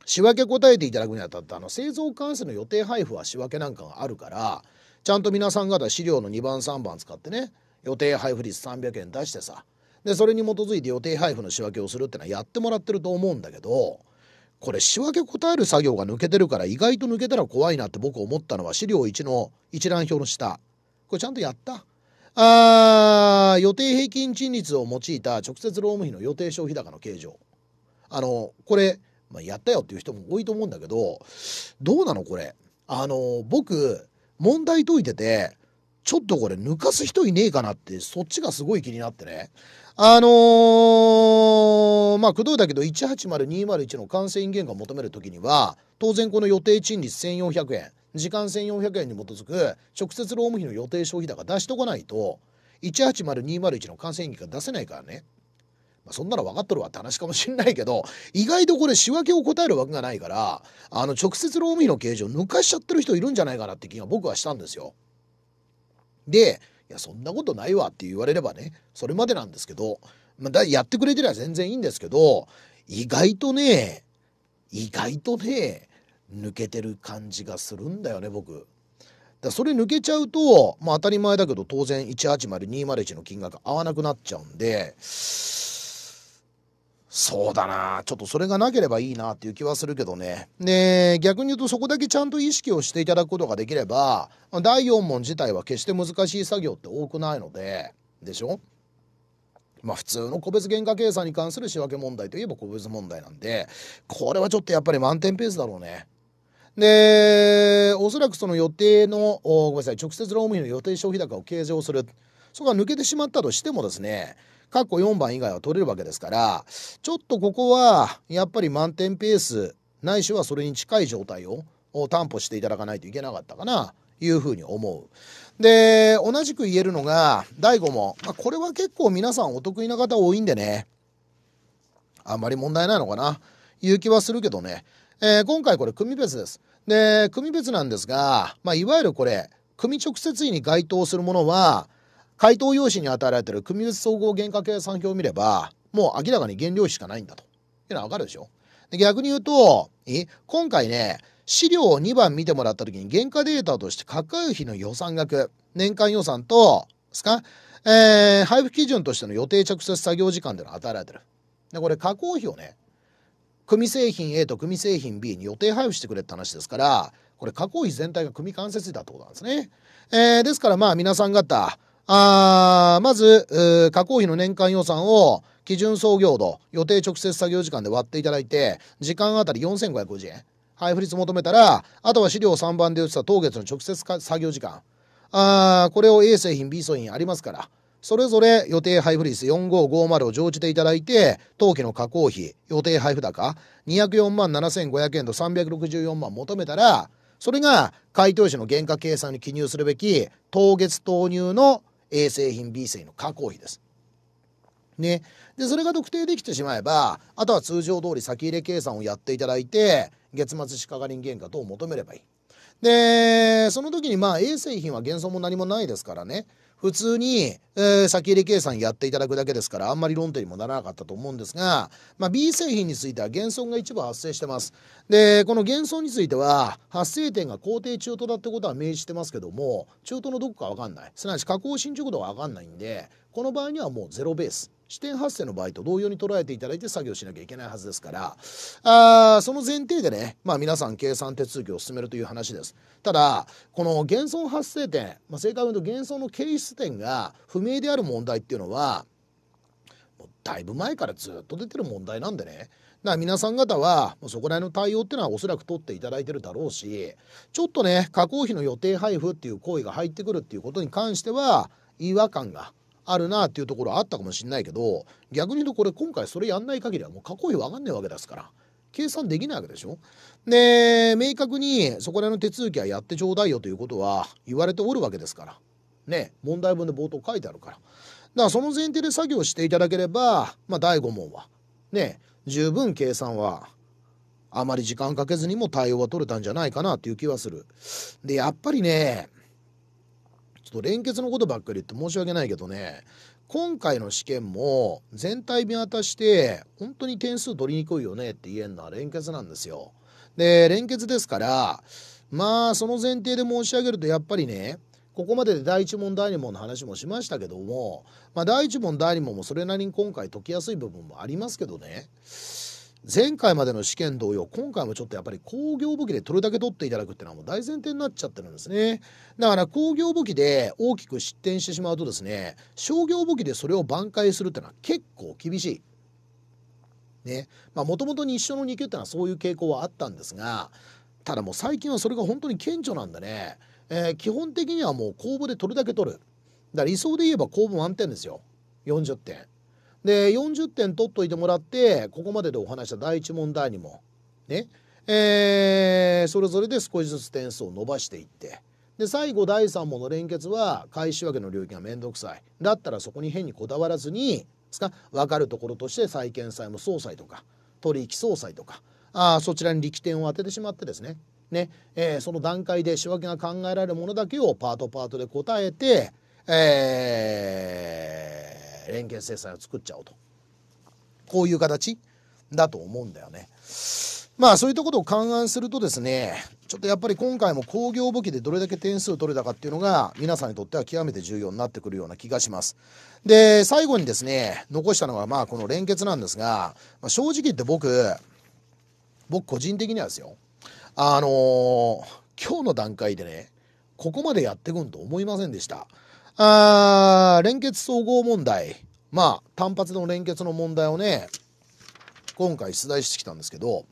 仕分け答えていただくにあたってあの製造関数の予定配布は仕分けなんかがあるからちゃんと皆さん方資料の2番3番使ってね予定配布率300円出してさでそれに基づいて予定配布の仕分けをするってのはやってもらってると思うんだけどこれ仕分け答える作業が抜けてるから意外と抜けたら怖いなって僕思ったのは資料1の一覧表の下これちゃんとやったあ予定平均賃率を用いた直接労務費の予定消費高の計上あのこれ、まあ、やったよっていう人も多いと思うんだけどどうなのこれあの僕問題解いててちょっとこれ抜かす人いねえかなってそっちがすごい気になってねあのー、まあ、工藤だけど180201の完成源原価を求めるときには、当然この予定賃率1400円、時間1400円に基づく直接労務費の予定消費高出しとかないと、180201の完成源原価出せないからね。まあ、そんなの分かっとるわって話かもしんないけど、意外とこれ仕分けを答えるわけがないから、あの、直接労務費の形状抜かしちゃってる人いるんじゃないかなって気が僕はしたんですよ。で、いやそんなことないわって言われればねそれまでなんですけど、まだやってくれてりゃ全然いいんですけど意外とね意外とね抜けてる感じがするんだよね僕。だそれ抜けちゃうと、まあ、当たり前だけど当然180201の金額合わなくなっちゃうんでそうだなちょっとそれがなければいいなっていう気はするけどね。で、逆に言うとそこだけちゃんと意識をしていただくことができれば、第4問自体は決して難しい作業って多くないので、でしょまあ普通の個別原価計算に関する仕分け問題といえば個別問題なんで、これはちょっとやっぱり満点ペースだろうね。で、おそらくその予定の、ごめんなさい、直接労務費の予定消費高を計上する。そこが抜けてしまったとしてもですね、かっこ4番以外は取れるわけですから、ちょっとここはやっぱり満点ペース、ないしはそれに近い状態を担保していただかないといけなかったかな。いうふうに思う。で、同じく言えるのが、第5も、まあ、これは結構皆さんお得意な方多いんでね。あんまり問題ないのかな。いう気はするけどね。えー、今回これ組別です。で、組別なんですが、まあ、いわゆるこれ、組直接位に該当するものは、回答用紙に与えられてる組み打ち総合原価計算表を見れば、もう明らかに原料費しかないんだと。いうのはわかるでしょで逆に言うと、え今回ね、資料を2番見てもらった時に原価データとしてかかる費の予算額、年間予算と、ですか、えー、配布基準としての予定着接作業時間での与えられてる。で、これ加工費をね、組製品 A と組製品 B に予定配布してくれって話ですから、これ加工費全体が組関節だってことなんですね。えー、ですからまあ皆さん方、あまず、加工費の年間予算を基準創業度、予定直接作業時間で割っていただいて、時間あたり4550円。配布率求めたら、あとは資料3番で打ってた当月の直接作業時間。あこれを A 製品、B 製品ありますから、それぞれ予定配布率4550を乗じていただいて、当期の加工費、予定配布高、204万7500円と364万求めたら、それが回答紙の原価計算に記入するべき当月投入の A 製品 B 製の加工費です。ね、でそれが特定できてしまえばあとは通常通り先入れ計算をやっていただいて月末仕掛かり原価等を求めればいい。でその時にまあ A 製品は幻想も何もないですからね普通に、えー、先入れ計算やっていただくだけですから、あんまり論点にもならなかったと思うんですが、まあ、B 製品については減損が一部発生してます。で、この減損については、発生点が工程中途だってことは明示してますけども、中途のどこかわかんない。すなわち加工進捗度がわかんないんで、この場合にはもうゼロベース。視点発生の場合と同様に捉えていただいて作業しなきゃいけないはずですからあーその前提でね、まあ、皆さん計算手続きを進めるという話ですただこの減損発生点、まあ、正確に言うと減損の経出点が不明である問題っていうのはもうだいぶ前からずっと出てる問題なんでねだから皆さん方はそこら辺の対応っていうのはおそらく取っていただいてるだろうしちょっとね加工費の予定配布っていう行為が入ってくるっていうことに関しては違和感があるなっていうところはあったかもしれないけど逆に言うとこれ今回それやんない限りはもう過去費分かんないわけですから計算できないわけでしょで明確にそこら辺の手続きはやってちょうだいよということは言われておるわけですからね問題文で冒頭書いてあるからだからその前提で作業していただければまあ第5問はね十分計算はあまり時間かけずにも対応は取れたんじゃないかなっていう気はするでやっぱりねと連結のことばっかり言って申し訳ないけどね今回の試験も全体見渡して本当に点数取りにくいよねって言えるのは連結なんですよ。で連結ですからまあその前提で申し上げるとやっぱりねここまでで第1問第2問の話もしましたけども、まあ、第1問第2問もそれなりに今回解きやすい部分もありますけどね前回までの試験同様今回もちょっとやっぱり工業簿記で取るだけ取っていただくっていうのはもう大前提になっちゃってるんですねだから工業簿記で大きく失点してしまうとですね商業簿記でそれを挽回するっていうのは結構厳しいねまあもともと日照の2級っていうのはそういう傾向はあったんですがただもう最近はそれが本当に顕著なんでね、えー、基本的にはもう公募で取るだけ取るだから理想で言えば公募満点ですよ40点で40点取っといてもらってここまででお話した第1問第2問ねえー、それぞれで少しずつ点数を伸ばしていってで最後第3問の連結は返し分けの領域が面倒くさいだったらそこに変にこだわらずにですか分かるところとして債権債務総裁とか取引総裁とかあそちらに力点を当ててしまってですねね、えー、その段階で仕分けが考えられるものだけをパートパートで答えて、えーえ連携制裁を作っちゃおうとこういう形だと思うんだよね。まあそういったことを勘案するとですねちょっとやっぱり今回も工業簿記でどれだけ点数を取れたかっていうのが皆さんにとっては極めて重要になってくるような気がします。で最後にですね残したのがまあこの連結なんですが、まあ、正直言って僕僕個人的にはですよあのー、今日の段階でねここまでやってくんと思いませんでした。あ連結総合問題。まあ、単発の連結の問題をね、今回出題してきたんですけど、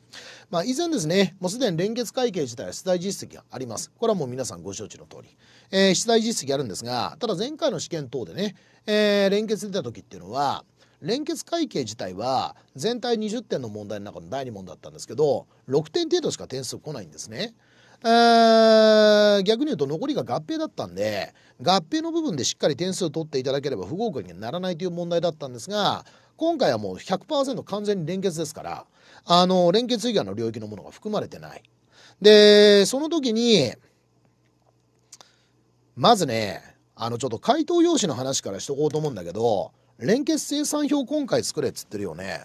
まあ、以前ですね、もうすでに連結会計自体は出題実績があります。これはもう皆さんご承知の通り。えー、出題実績あるんですが、ただ前回の試験等でね、えー、連結出た時っていうのは、連結会計自体は全体20点の問題の中の第2問だったんですけど、6点程度しか点数来ないんですね。え逆に言うと残りが合併だったんで、合併の部分でしっかり点数取っていただければ不合格にはならないという問題だったんですが、今回はもう100%完全に連結ですから、あの、連結以外の領域のものが含まれてない。で、その時に、まずね、あの、ちょっと回答用紙の話からしとこうと思うんだけど、連結生産表今回作れっつってるよね。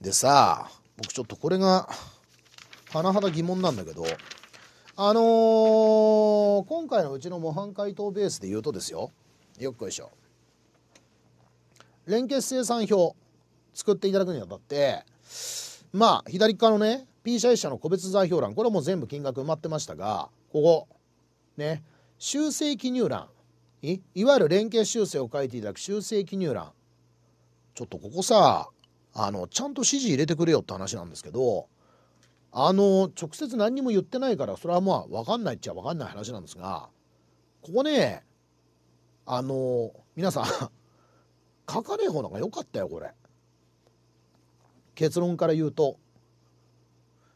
でさ、僕ちょっとこれが、甚だ疑問なんだけど、あのー、今回のうちの模範解答ベースで言うとですよよっこいしょ連結生産表作っていただくにあたってまあ左側のね P 社1社の個別座表欄これも全部金額埋まってましたがここね修正記入欄いいわゆる連携修正を書いていただく修正記入欄ちょっとここさあのちゃんと指示入れてくれよって話なんですけどあの直接何にも言ってないからそれはまあ分かんないっちゃ分かんない話なんですがここねあの皆さん 書かねえ方のが良かったよこれ結論から言うと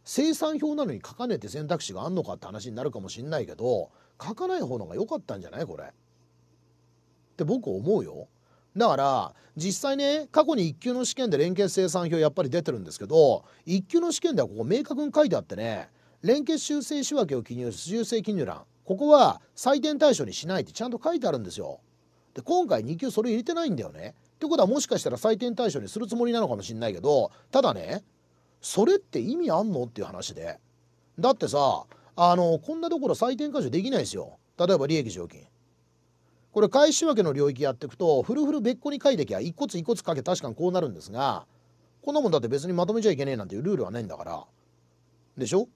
生産表なのに書かねえって選択肢があんのかって話になるかもしんないけど書かない方のが良かったんじゃないこれって僕思うよだから実際ね過去に1級の試験で連携生産表やっぱり出てるんですけど1級の試験ではここ明確に書いてあってね連結修正仕分けを記入する修正記入欄ここは採点対象にしないってちゃんと書いてあるんですよ。で今回2級それ入れてないんだよね。ってことはもしかしたら採点対象にするつもりなのかもしんないけどただねそれって意味あんのっていう話でだってさあのこんなところ採点解除できないですよ例えば利益常勤これ返し分けの領域やっていくとフルフル別個に書いてきゃ一骨一骨書け確かにこうなるんですがこんなもんだって別にまとめちゃいけねえなんていうルールはないんだからでしょ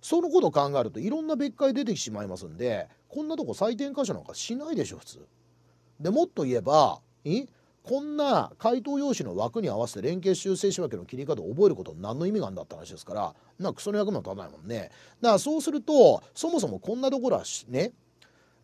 そのこと考えるといろんな別解出てきてしまいますんでこんなとこ採点箇所なんかしないでしょ普通。でもっと言えばえこんな回答用紙の枠に合わせて連携修正仕分けの切り方を覚えること何の意味があるんだって話ですからなクソの役も立たないもんねだからそうするとそもそもこんなところはね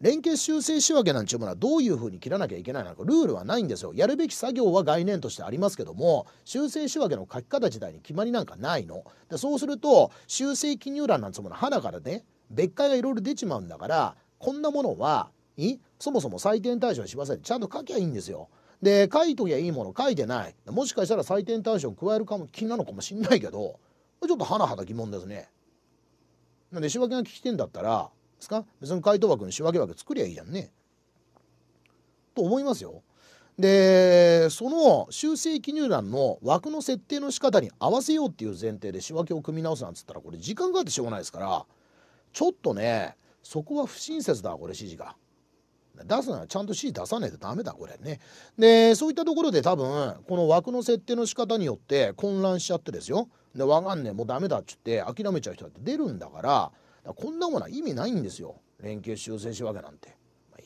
連携修正仕分けなんちゅうものはどういうふうに切らなきゃいけないのかルールはないんですよやるべき作業は概念としてありますけども修正仕分けの書き方自体に決まりなんかないのでそうすると修正記入欄なんつうもの花からね別解がいろいろ出ちまうんだからこんなものはいそもそも採点対象にしませんちゃんと書きゃいいんですよで書いときゃいいもの書いてないもしかしたら採点対象に加えるかも気なのかもしんないけどちょっとはなはな疑問ですねなんで仕分けが聞きてんだったらですか別に回答枠に仕分け枠作りゃいいじゃんね。と思いますよ。でその修正記入欄の枠の設定の仕方に合わせようっていう前提で仕分けを組み直すなんつったらこれ時間があってしょうがないですからちょっとねそこは不親切だこれ指示が。出すならちゃんと指示出さないとダメだこれね。でそういったところで多分この枠の設定の仕方によって混乱しちゃってですよ。で分かんねえもうダメだっつって諦めちゃう人だって出るんだからこんなものは意味ないんですよ連携修正仕分けなんて。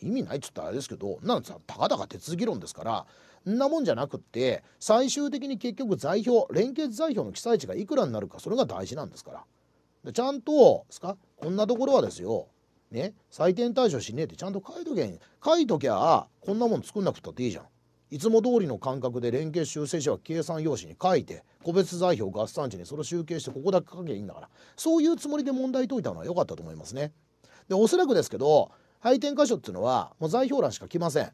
意味ないっつったらあれですけどなんさたかだか手続き論ですからんなもんじゃなくって最終的に結局財表連結財表の記載値がいくらになるかそれが大事なんですからでちゃんとすかこんなところはですよね採点対象しねえってちゃんと書いとけん書いときゃこんなもん作んなくったっていいじゃんいつも通りの感覚で連携修正書は計算用紙に書いて個別材料合算値にそれを集計してここだけ書けばいいんだからそういうつもりで問題解いたのは良かったと思いますね。でおそらくですけど配点箇所っていうのはもう財表欄しか来ません。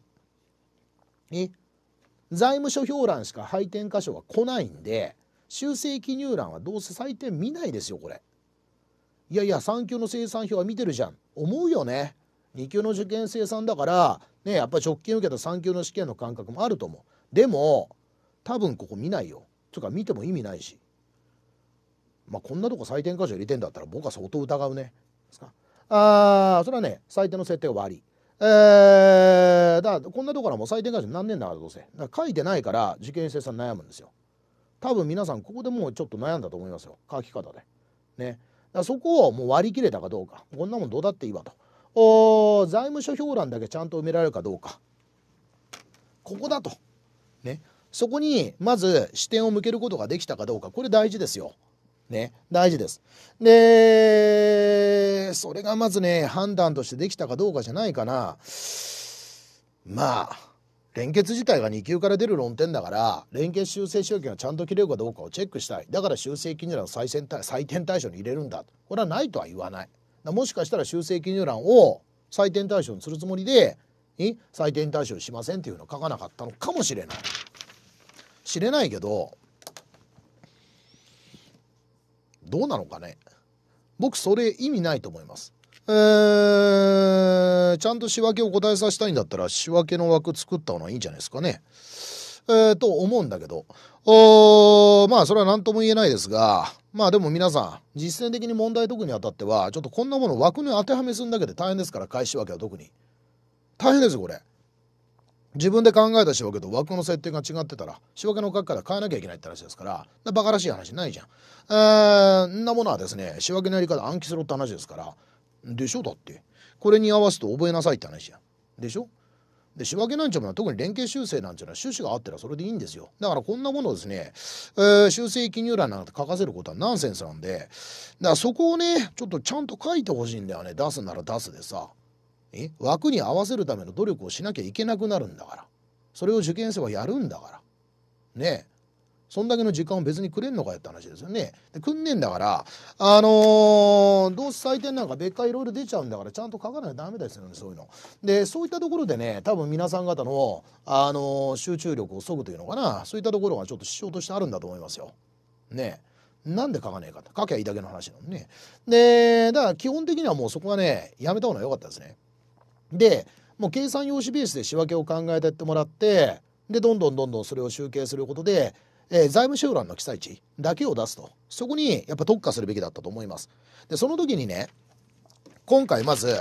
に財務諸表欄しか配点箇所が来ないんで修正記入欄はどうせ採点見ないですよこれ。いやいや3級の生産表は見てるじゃん思うよね。2級の受験生産だからね、やっぱり直近受けた3級の試験の感覚もあると思う。でも、多分ここ見ないよ。とか見ても意味ないし。まあ、こんなとこ採点箇所入れてんだったら僕は相当疑うね。ですかあーそれはね、採点の設定は悪い。えー、だこんなところはもう採点箇所何年だからどうせ。だから書いてないから受験生さん悩むんですよ。多分皆さんここでもうちょっと悩んだと思いますよ。書き方で。ね。だそこをもう割り切れたかどうか。こんなもんどうだっていいわと。お財務諸表欄だけちゃんと埋められるかどうかここだと、ね、そこにまず視点を向けることができたかどうかこれ大事ですよ。ね、大事です。で、それがまずね、判断としてできたかどうかじゃないかな。まあ、連結自体が2級から出る論点だから、連結修正証券がちゃんと切れるかどうかをチェックしたい。だから修正金なら採点対象に入れるんだ。これはないとは言わない。もしかしたら修正記入欄を採点対象にするつもりで採点対象しませんっていうのを書かなかったのかもしれない知れないけどどうなのかね僕それ意味ないと思いますえー、ちゃんと仕分けを答えさせたいんだったら仕分けの枠作った方がいいんじゃないですかねえー、と思うんだけどおまあそれは何とも言えないですがまあでも皆さん、実践的に問題解くにあたっては、ちょっとこんなもの枠に当てはめするだけで大変ですから、返し分けは特に。大変ですよ、これ。自分で考えた仕分けと枠の設定が違ってたら、仕分けの書き方変えなきゃいけないって話ですから、バカらしい話ないじゃん。えんなものはですね、仕分けのやり方暗記するって話ですから、でしょだって。これに合わせて覚えなさいって話やでしょで仕分けなんちゃうものは特に連携修正なんていうのは趣旨があってらそれでいいんですよだからこんなものをですね、えー、修正記入欄なんて書かせることはナンセンスなんでだからそこをねちょっとちゃんと書いてほしいんだよね出すなら出すでさえ枠に合わせるための努力をしなきゃいけなくなるんだからそれを受験生はやるんだからねえそんだけの時間を別にくれんのかよって話ですよね。でくんねんだから、あのー、どうせ採点なんか別回いろいろ出ちゃうんだから、ちゃんと書かないとダメですよね、そういうの。で、そういったところでね、多分皆さん方の、あのー、集中力を削ぐというのかな、そういったところがちょっと支障としてあるんだと思いますよ。ねなんで書かねえかと。書けゃいいだけの話なのね。で、だから基本的にはもうそこはね、やめた方が良かったですね。で、もう計算用紙ベースで仕分けを考えてってもらって、で、どんどんどんどんそれを集計することで、えー、財務集団の記載値だけを出すとそこにやっぱ特化するべきだったと思いますでその時にね今回まず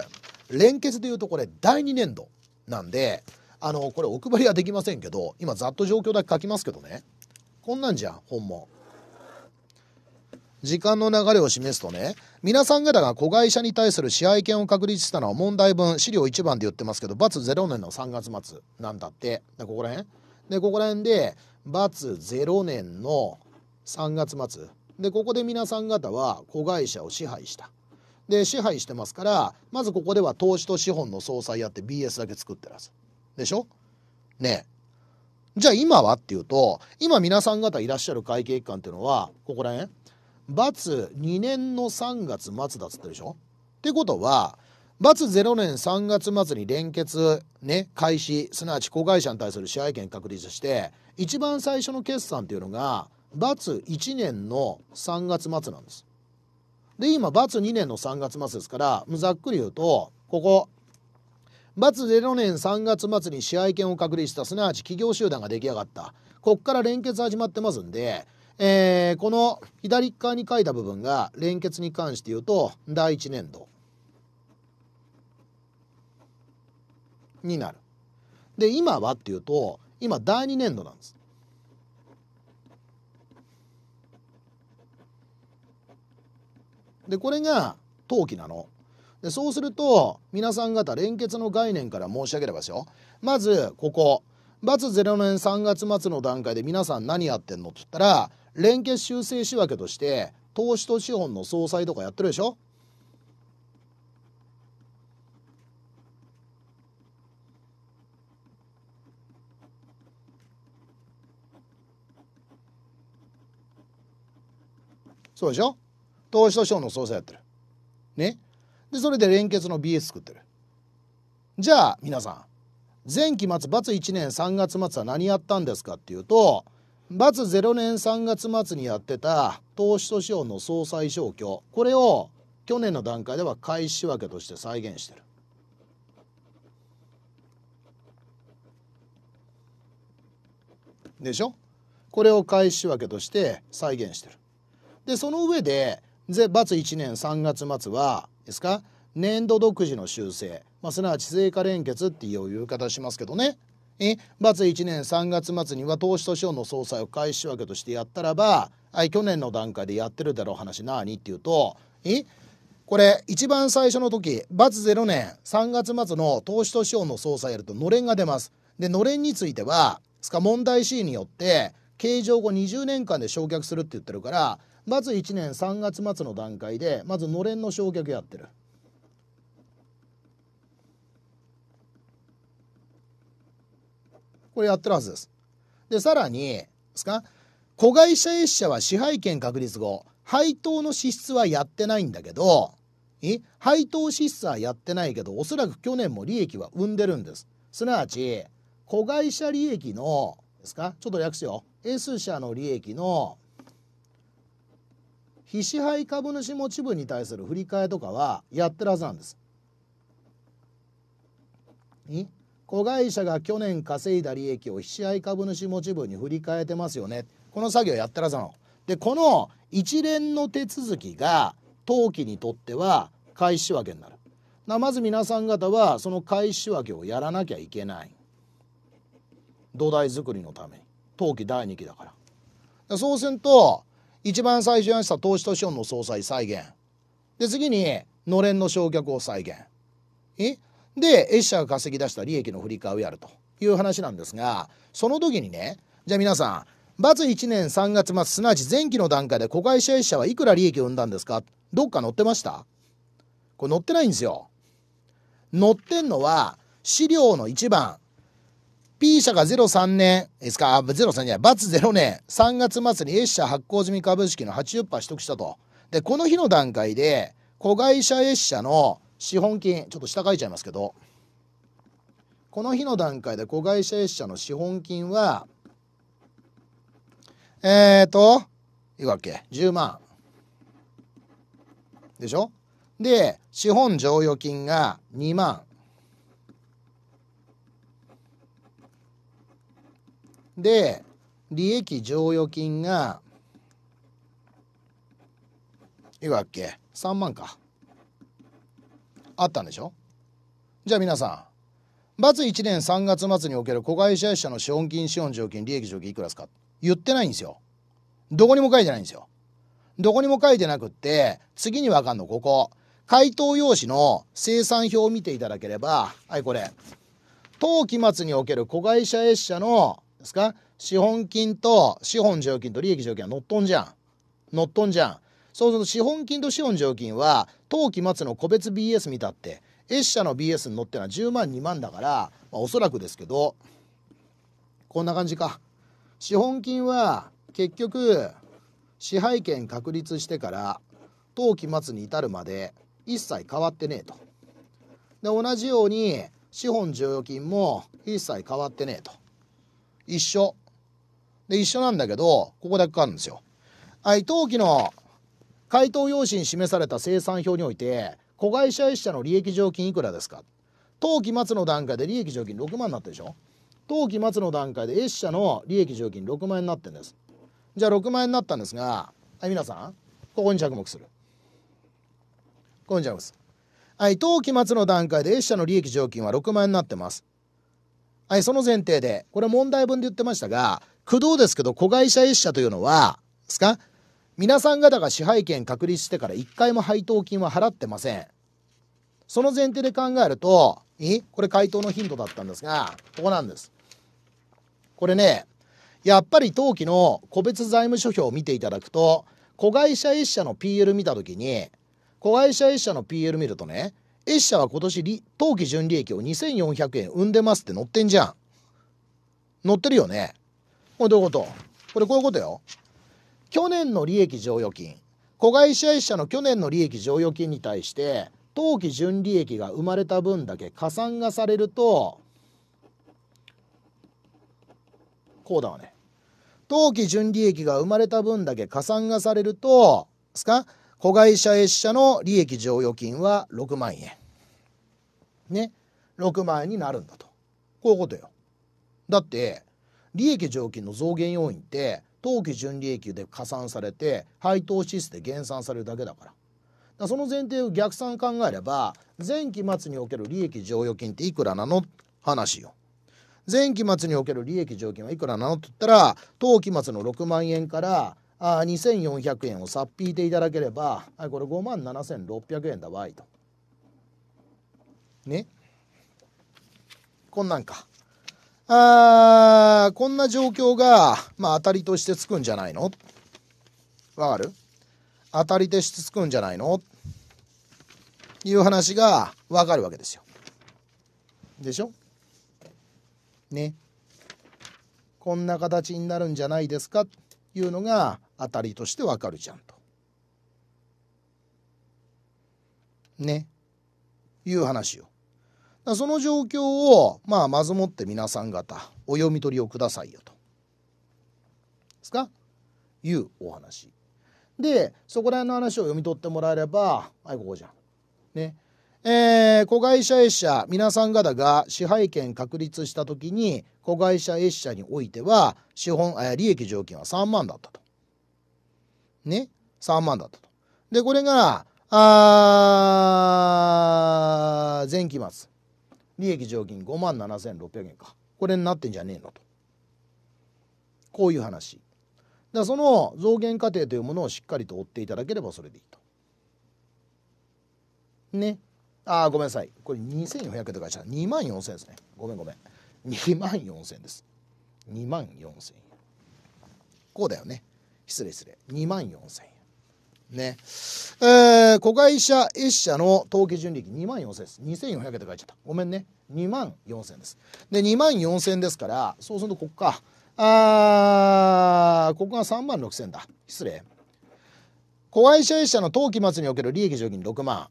連結でいうとこれ第2年度なんであのこれお配りはできませんけど今ざっと状況だけ書きますけどねこんなんじゃん本も時間の流れを示すとね皆さん方が子会社に対する支配権を確立したのは問題文資料1番で言ってますけど ×0 年の3月末なんだってでここら辺でここら辺でゼロ年の3月末でここで皆さん方は子会社を支配したで支配してますからまずここでは投資と資本の総裁やって BS だけ作ってるはずでしょねえじゃあ今はっていうと今皆さん方いらっしゃる会計機関っていうのはここら辺罰2年の3月末だっつってるでしょってことは罰0年3月末に連結ね開始すなわち子会社に対する支配権確立して一番最初の決算っていうのが罰1年の3月末なんです。で今× 2年の3月末ですからざっくり言うとここ× 0年3月末に支配権を確立したすなわち企業集団が出来上がったこっから連結始まってますんで、えー、この左側に書いた部分が連結に関して言うと第1年度になる。で今はっていうと今第2年度なんです。でこれが登記なの。でそうすると皆さん方連結の概念から申し上げればですよまずここ×ゼロ年3月末の段階で皆さん何やってんのって言ったら連結修正仕分けとして投資と資本の総裁とかやってるでしょそうでしょ投資と賞の総裁やってる。ね。で、それで連結の BS 作ってる。じゃあ、皆さん、前期末、罰1年3月末は何やったんですかっていうと、× 0年3月末にやってた投資と資本の総裁消去、これを去年の段階では開始分けとして再現してる。でしょこれを開始分けとして再現してる。でその上で×罰1年3月末はですか年度独自の修正、まあ、すなわち成果連結っていう言い方しますけどねえ罰1年3月末には投資と資本の総裁を開始仕分けとしてやったらば去年の段階でやってるだろう話何っていうとえこれ一番最初の時罰0年3月末の投資と資本の総裁やるとのれんが出ます。でのれんについてはすか問題 C によって計上後20年間で償却するって言ってるからまず1年3月末の段階でまずのれんの焼却やってる。これやってるはずです。でさらにですか子会社 S 社は支配権確立後配当の支出はやってないんだけど配当支出はやってないけどおそらく去年も利益は生んでるんです。すなわち子会社利益のですかちょっと略すよ S 社の利益の非支配株主持ち分に対する振り替えとかはやってるはずなんです。子会社が去年稼いだ利益を非支配株主持ち分に振り替えてますよねこの作業やってるはずなの。でこの一連の手続きが登記にとっては開始分けになる。なまず皆さん方はその開始分けをやらなきゃいけない。土台作りのために。登記第2期だから。そうすると一番最初にした投資と資本の総裁再現で次にのれんの償却を再現えでエッシャーが稼ぎ出した利益の振り替えをやるという話なんですがその時にねじゃあ皆さんバツ1年3月末すなわち前期の段階で子会社エッシャーはいくら利益を生んだんですかどっか載ってましたこれ載ってないんですよ。載ってんのは資料の1番 P 社が03年ですか、あ、03じゃない、バツ0年、3月末に S 社発行済み株式の80%取得したと。で、この日の段階で、子会社 S 社の資本金、ちょっと下書いちゃいますけど、この日の段階で子会社 S 社の資本金は、えっ、ー、と、いくわけ、10万。でしょで、資本剰余金が2万。で利益剰余金がいくらっけ3万かあったんでしょじゃあ皆さんバツ1年3月末における子会社社の資本金資本剰金利益剰金いくらですか言ってないんですよどこにも書いてないんですよどこにも書いてなくって次にわかんのここ回答用紙の生産表を見ていただければはいこれ当期末における子会社 S 社のですか資本金と資本上金と利益上金は乗っとんじゃん。乗っとんじゃん。そうすると資本金と資本上金は当期末の個別 BS 見たって S 社の BS に乗ってのは10万2万だから、まあ、おそらくですけどこんな感じか。資本金は結局支配権確立してから当期末に至るまで一切変わってねえと。で同じように資本剰余金も一切変わってねえと。一緒。で、一緒なんだけど、ここだけ変わるんですよ。はい、当期の回答用紙に示された生産表において、子会社 S 社の利益常金いくらですか当期末の段階で利益常金6万になったでしょ当期末の段階で S 社の利益常金6万円になってんです。じゃあ6万円になったんですが、はい、皆さん、ここに着目する。ここに着目する。はい、当期末の段階で S 社の利益常金は6万円になってます。はい、その前提で、これ問題文で言ってましたが、駆動ですけど、子会社1社というのは、ですか皆さん方が支配権確立してから1回も配当金は払ってません。その前提で考えると、えこれ回答のヒントだったんですが、ここなんです。これね、やっぱり当期の個別財務諸表を見ていただくと、子会社1社の PL 見たときに、子会社1社の PL 見るとね、S 社は今年当期純利益を2400円生んでますって乗ってんじゃん。乗ってるよね。これどういうことこれこういうことよ。去年の利益剰余金子会社 S 社の去年の利益剰余金に対して当期純利益が生まれた分だけ加算がされるとこうだわね。当期純利益が生まれた分だけ加算がされるとですか子会社 S 社の利益剰余金は6万円ね6万円になるんだとこういうことよ。だって利益上金の増減要因って当期純利益で加算されて配当支出で減算されるだけだから。だその前提を逆算考えれば前期末における利益剰余金っていくらなの話よ。前期末における利益上金はいくらなのって言ったら当期末の6万円からあ2400円を差っ引いていただければ、はい、これ5万7600円だわいと。ね。こんなんか。あー、こんな状況が、まあ、当たりとしてつくんじゃないのわかる当たりとしてつくんじゃないのいう話がわかるわけですよ。でしょね。こんな形になるんじゃないですかいうのが当たりとしてわかるじゃんと。ね。いう話よ。だその状況を、まあ、まずもって皆さん方お読み取りをくださいよと。ですかいうお話。でそこら辺の話を読み取ってもらえればはいここじゃん。ね。えー、子会社 S 社皆さん方が支配権確立した時に子会社 S 社においては資本、えー、利益条件は3万だったと。ね3万だったと。でこれがあ前期末利益上金5万7600円かこれになってんじゃねえのとこういう話だその増減過程というものをしっかりと追っていただければそれでいいとねああごめんなさいこれ2400円とかした2万4000円ですねごめんごめん2万4000円です2万4000円こうだよね失礼失礼2万4000円ね。えー、子会社1社の当期純利益2万4000です。2400円って書いちゃった。ごめんね。2万4000です。で、2万4000ですから、そうするとここか。あー、ここが3万6000だ。失礼。子会社 A 社の当期末における利益上金6万。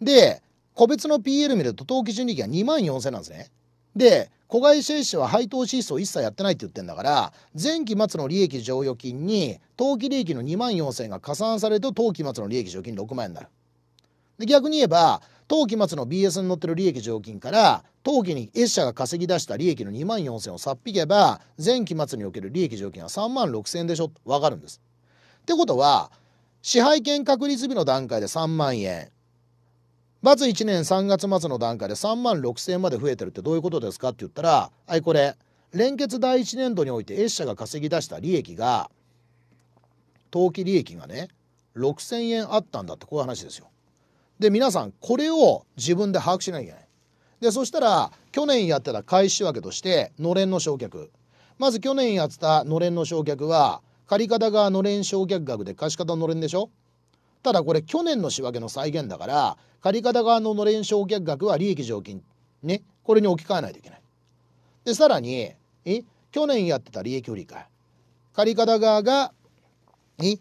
で、個別の PL 見ると当期純利益が2万4000なんですね。で子会社氏は配当支出を一切やってないって言ってんだから前期末の利益剰余金に当期利益の2万4,000円が加算されると当期末の利益剰余金6万円になる。で逆に言えば当期末の BS に載ってる利益剰余金から当期に S 社が稼ぎ出した利益の2万4,000円をさっ引けば前期末における利益剰余金は3万6,000円でしょと分かるんです。ってことは支配権確立日の段階で3万円まず1年3月末の段階で3万6,000円まで増えてるってどういうことですかって言ったらはいこれ連結第1年度において S 社が稼ぎ出した利益が当期利益がね6,000円あったんだってこういう話ですよ。で皆さんこれを自分で把握しなきゃいけない。でそしたら去年やってた返し分けとしてのれんの償却まず去年やってたのれんの償却は借方がのれん償却額で貸方のれんでしょただこれ去年の仕分けの再現だから借方側ののれん償却額は利益上金ねこれに置き換えないといけない。でさらにえ去年やってた利益振り替借方側が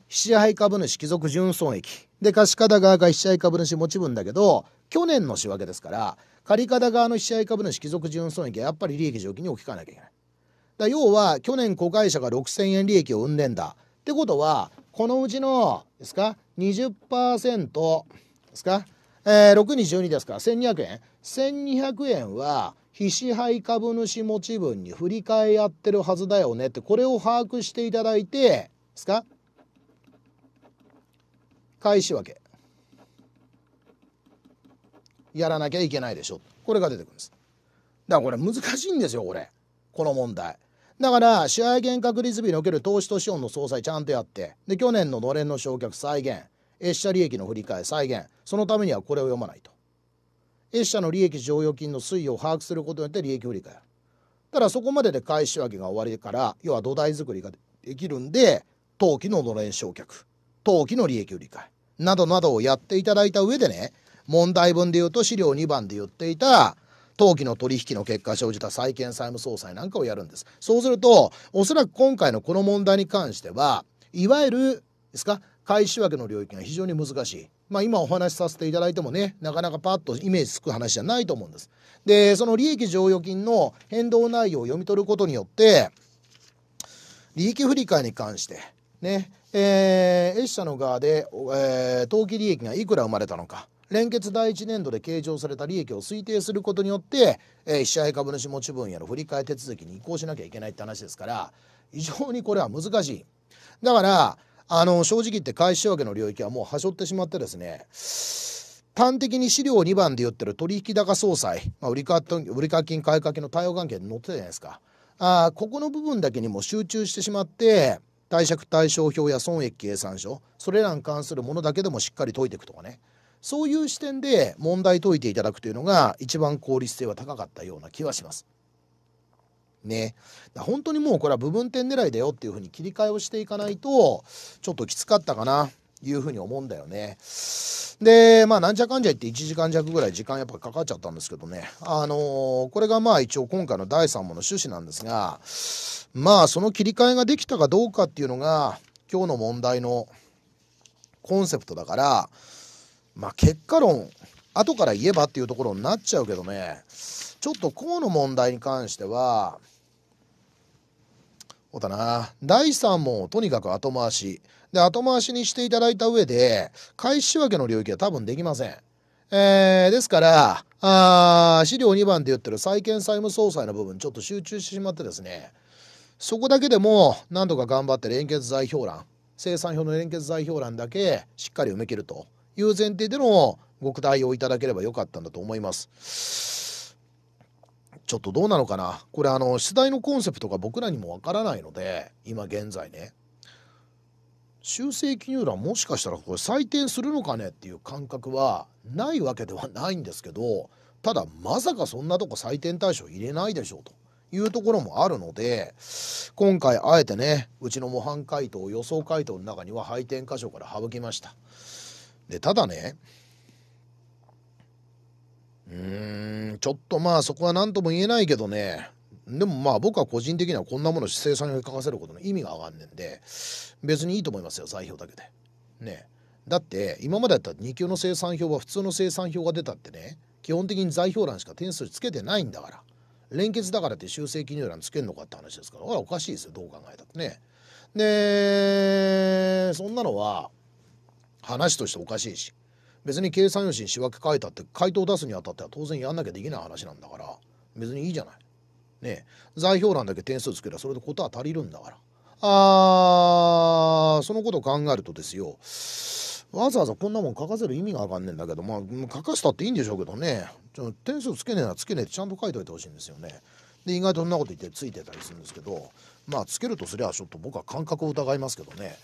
支配株主貴族純損益で貸方側が支配株主持ち分だけど去年の仕分けですから借方側の支配株主貴族純損益はやっぱり利益上金に置き換えなきゃいけない。だ要は去年子会社が6,000円利益を生んでんだってことはこのうちのですか20%ですか、えー、6に12ですから1200円1200円は非支配株主持ち分に振り替えやってるはずだよねってこれを把握していただいてですか返し分けやらなきゃいけないでしょこれが出てくるんですだからこれ難しいんですよこれこの問題だから試合減確率日における投資と資本の総裁ちゃんとやってで去年ののれんの償却再現越社利益の振り替え再現そのためにはこれを読まないと越社の利益剰余金の推移を把握することによって利益振り替えただそこまでで返し分けが終わりから要は土台作りができるんで当期ののれん償却当期の利益売り買いなどなどをやっていただいた上でね問題文で言うと資料2番で言っていた当期の取引の結果生じた債権債務総裁なんかをやるんです。そうすると、おそらく今回のこの問題に関しては、いわゆる、ですか、返し分けの領域が非常に難しい。まあ今お話しさせていただいてもね、なかなかパッとイメージつく話じゃないと思うんです。で、その利益剰余金の変動内容を読み取ることによって、利益振替に関して、ね、えー、A 社の側で、えー、当期利益がいくら生まれたのか、連結第1年度で計上された利益を推定することによって、えー、支配株主持ち分やの振替手続きに移行しなきゃいけないって話ですから非常にこれは難しい。だからあの正直言って返し分けの領域はもうはしょってしまってですね端的に資料2番で言ってる取引高総裁、まあ、売掛金買掛の対応関係に載ってたじゃないですかあここの部分だけにも集中してしまって貸借対照表や損益計算書それらに関するものだけでもしっかり解いていくとかねそういう視点で問題解いていただくというのが一番効率性は高かったような気はします。ね、本当にもうこれは部分点狙いだよっていうふうに切り替えをしていかないとちょっときつかったかないうふうに思うんだよね。で、まあ、なんちゃかんじゃ言って1時間弱ぐらい時間やっぱかかっちゃったんですけどね。あのー、これがまあ一応今回の第3問の趣旨なんですが、まあ、その切り替えができたかどうかっていうのが、今日の問題のコンセプトだから、まあ、結果論、後から言えばっていうところになっちゃうけどね、ちょっとこうの問題に関しては、そうだな、第3問をとにかく後回し。で、後回しにしていただいた上で、開始仕分けの領域は多分できません。えー、ですから、あ資料2番で言ってる債権債務総裁の部分、ちょっと集中してしまってですね、そこだけでも、なんとか頑張って連結財表欄、生産表の連結財表欄だけしっかり埋め切ると。いう前提でのご期待をいただければよかったんだと思います。ちょっとどうなのかなこれあの、出題のコンセプトが僕らにもわからないので、今現在ね。修正記入欄もしかしたらこれ採点するのかねっていう感覚はないわけではないんですけど、ただまさかそんなとこ採点対象入れないでしょうと。いうところもあるので今回あえてねうちの模範解答予想解答の中には配点箇所から省きました。でただねうーんちょっとまあそこは何とも言えないけどねでもまあ僕は個人的にはこんなもの生産に書かせることの意味が上がんねんで別にいいと思いますよ財表だけで。ねだって今までだったら2級の生産表は普通の生産表が出たってね基本的に財表欄しか点数つけてないんだから連結だからって修正記入欄つけるのかって話ですからおかしいですよどう考えたってね。でそんなのは話としておかしいし別に計算用紙に仕分け書いたって回答を出すにあたっては当然やんなきゃできない話なんだから別にいいじゃない。ね座標欄だけ点数つけりゃそれでことは足りるんだから。あーそのことを考えるとですよわざわざこんなもん書かせる意味がわかんねえんだけどまあ書かせたっていいんでしょうけどねちょ点数つけねえなつけねえってちゃんと書いといてほしいんですよね。で意外とそんなこと言ってついてたりするんですけどまあつけるとすりゃちょっと僕は感覚を疑いますけどね、え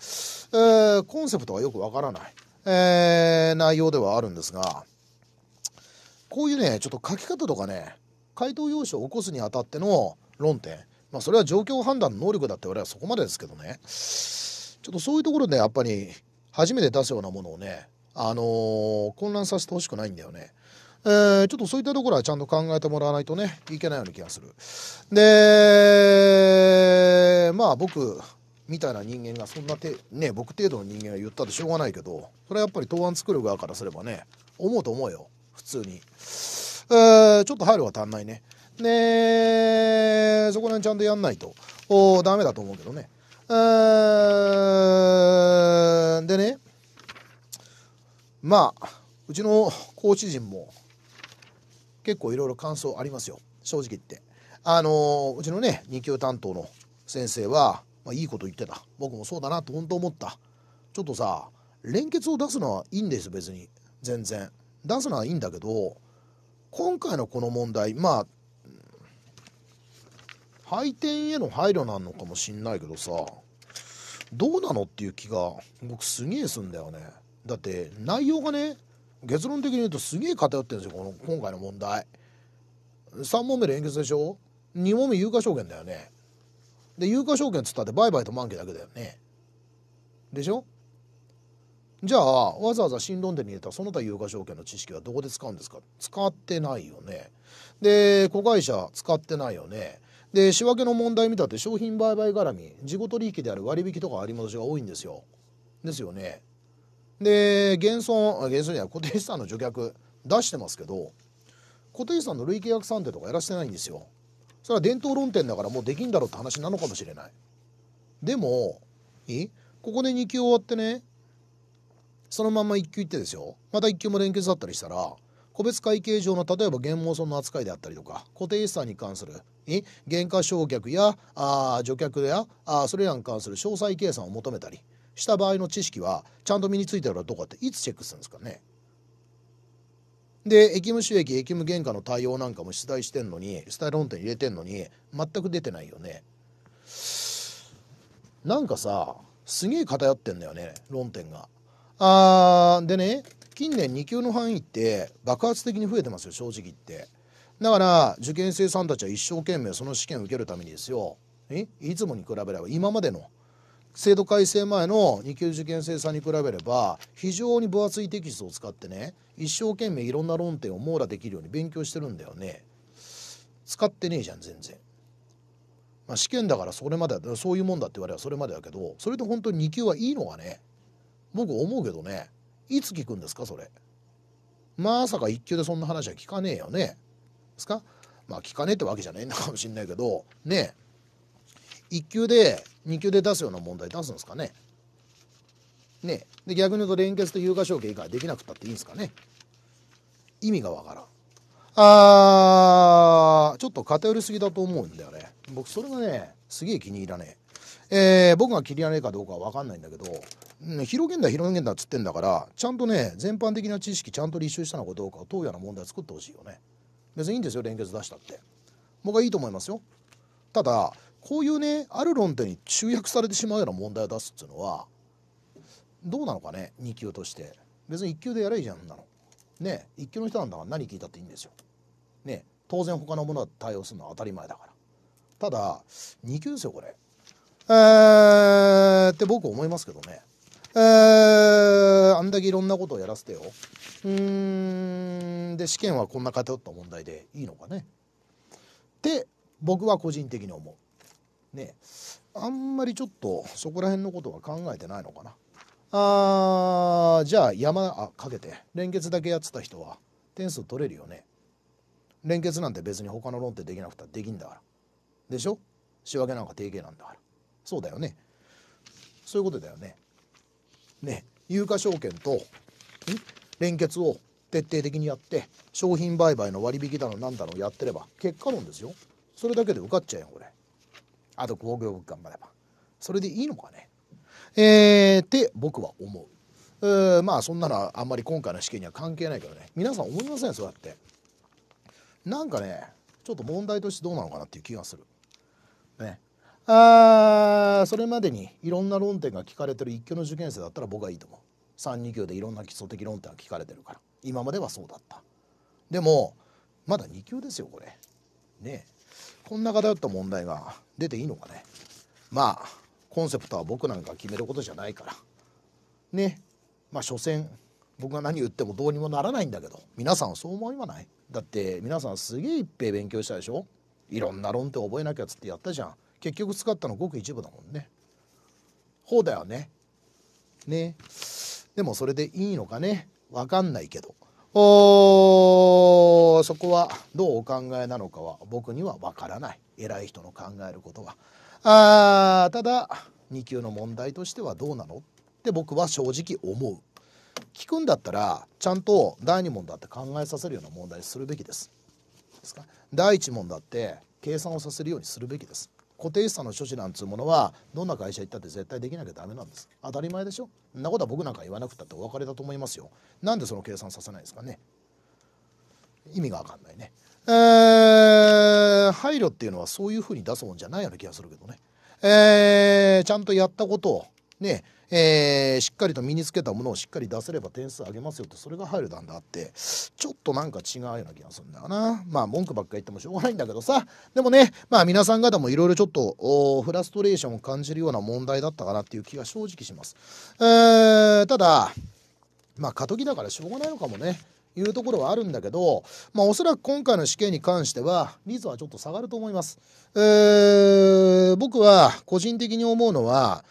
ー、コンセプトはよくわからない、えー、内容ではあるんですがこういうねちょっと書き方とかね回答用紙を起こすにあたっての論点まあそれは状況判断の能力だって俺はそこまでですけどねちょっとそういうところでやっぱり初めて出すようなものをねあのー、混乱させてほしくないんだよね。えー、ちょっとそういったところはちゃんと考えてもらわないとね、いけないような気がする。で、まあ僕、みたいな人間がそんなて、ね、僕程度の人間が言ったってしょうがないけど、それはやっぱり答案作る側からすればね、思うと思うよ、普通に。えー、ちょっと入るは足んないね。ねそこら辺ちゃんとやんないと、おダメだと思うけどね。でね、まあ、うちのコーチ陣も、結構いろいろ感想ありますよ正直言ってあのうちのね2級担当の先生は、まあ、いいこと言ってた僕もそうだなと本当思ったちょっとさ連結を出すのはいいんです別に全然出すのはいいんだけど今回のこの問題まあ配点への配慮なのかもしんないけどさどうなのっていう気が僕すげえすんだよねだって内容がね結論的に言うとすげえ偏ってるんですよこの今回の問題3問目連結でしょ2問目有価証券だよねで有価証券っつったって売買と満期だけだよねでしょじゃあわざわざ新論点に入れたその他有価証券の知識はどこで使うんですか使ってないよねで子会社使ってないよねで仕分けの問題見たって商品売買絡み事後取引である割引とかあり戻しが多いんですよですよねで減損現存じゃ固定資産の除却出してますけど固定資産の累計約算定とかやらせてないんですよそれは伝統論点だからもうできんだろうって話なのかもしれないでもえここで2級終わってねそのまま1級行ってですよまた1級も連結だったりしたら個別会計上の例えば減毛損の扱いであったりとか固定資産に関する減価償却やあ除却やあそれらに関する詳細計算を求めたりした場合の知識はちゃんと身についてるかどうかっていつチェックするんですかねで、駅務収益、駅務原価の対応なんかも出題してんのに、出題論点入れてんのに、全く出てないよね。なんかさ、すげえ偏ってんだよね、論点が。あー、でね、近年2級の範囲って爆発的に増えてますよ、正直言って。だから、受験生さんたちは一生懸命その試験を受けるためにですよ、えいつもに比べれば今までの制度改正前の二級受験生さんに比べれば非常に分厚いテキストを使ってね一生懸命いろんな論点を網羅できるように勉強してるんだよね使ってねえじゃん全然。まあ、試験だからそれまでそういうもんだって言われれそれまでだけどそれで本当に2級はいいのがね僕思うけどねいつ聞くんですかそれまさか一級でそんな話は聞かねえよねですかまあ聞かねえってわけじゃないのかもしんないけどねえ1級で2級で出すような問題出すんですかねねで逆に言うと連結と有価証券以外できなくたっていいんですかね意味がわからんあーちょっと偏りすぎだと思うんだよね僕それがねすげえ気に入らねええー、僕が切りやねえかどうかは分かんないんだけど、うん、広げんだ広げんだっつってんだからちゃんとね全般的な知識ちゃんと履修したのかどうかを問うような問題作ってほしいよね別にいいんですよ連結出したって僕はいいと思いますよただこういうねある論点に集約されてしまうような問題を出すっていうのはどうなのかね2級として別に1級でやればいいじゃんなのね1級の人なんだから何聞いたっていいんですよね当然他のものは対応するのは当たり前だからただ2級ですよこれえーって僕思いますけどねえー、あんだけいろんなことをやらせてようんで試験はこんな偏った問題でいいのかねって僕は個人的に思うねあんまりちょっとそこら辺のことは考えてないのかなあーじゃあ山あかけて連結だけやってた人は点数取れるよね連結なんて別に他の論ってできなくたらできんだからでしょ仕分けなんか定型なんだからそうだよねそういうことだよねね有価証券と連結を徹底的にやって商品売買の割引だのなんだのやってれば結果論ですよそれだけで受かっちゃうよこれ。あと5秒頑張ればそれでいいのかねえー、って僕は思うえー、まあそんなのはあんまり今回の試験には関係ないけどね皆さん思いませんそうやってなんかねちょっと問題としてどうなのかなっていう気がするねあそれまでにいろんな論点が聞かれてる一級の受験生だったら僕はいいと思う32級でいろんな基礎的論点が聞かれてるから今まではそうだったでもまだ2級ですよこれねこんな偏った問題が出ていいのかねまあコンセプトは僕なんか決めることじゃないからねまあ所詮僕が何言ってもどうにもならないんだけど皆さんはそう思わないだって皆さんすげえいっぺい勉強したでしょいろんな論点覚えなきゃっつってやったじゃん結局使ったのごく一部だもんねほうだよねねでもそれでいいのかねわかんないけどおそこはどうお考えなのかは僕にはわからない偉い人の考えることはあただ2級の問題としてはどうなのって僕は正直思う聞くんだったらちゃんと第2問だって考えさせるような問題にするべきですですか第1問だって計算をさせるようにするべきです固定資産の所持なんつうものはどんな会社行ったって絶対できなきゃダメなんです当たり前でしょそんなことは僕なんか言わなくたってお別れだと思いますよなんでその計算させないですかね意味が分かんないねえー、配慮っていうのはそういうふうに出すもんじゃないような気がするけどね。えー、ちゃんとやったことをね、えー、しっかりと身につけたものをしっかり出せれば点数上げますよってそれが入るなんだってちょっとなんか違うような気がするんだよなまあ文句ばっか言ってもしょうがないんだけどさでもねまあ皆さん方もいろいろちょっとフラストレーションを感じるような問題だったかなっていう気が正直します、えー、ただまあ過渡期だからしょうがないのかもねいうところはあるんだけど、まあ、おそらく今回の試験に関しては率はちょっと下がると思います。えー、僕は個人的に思うのは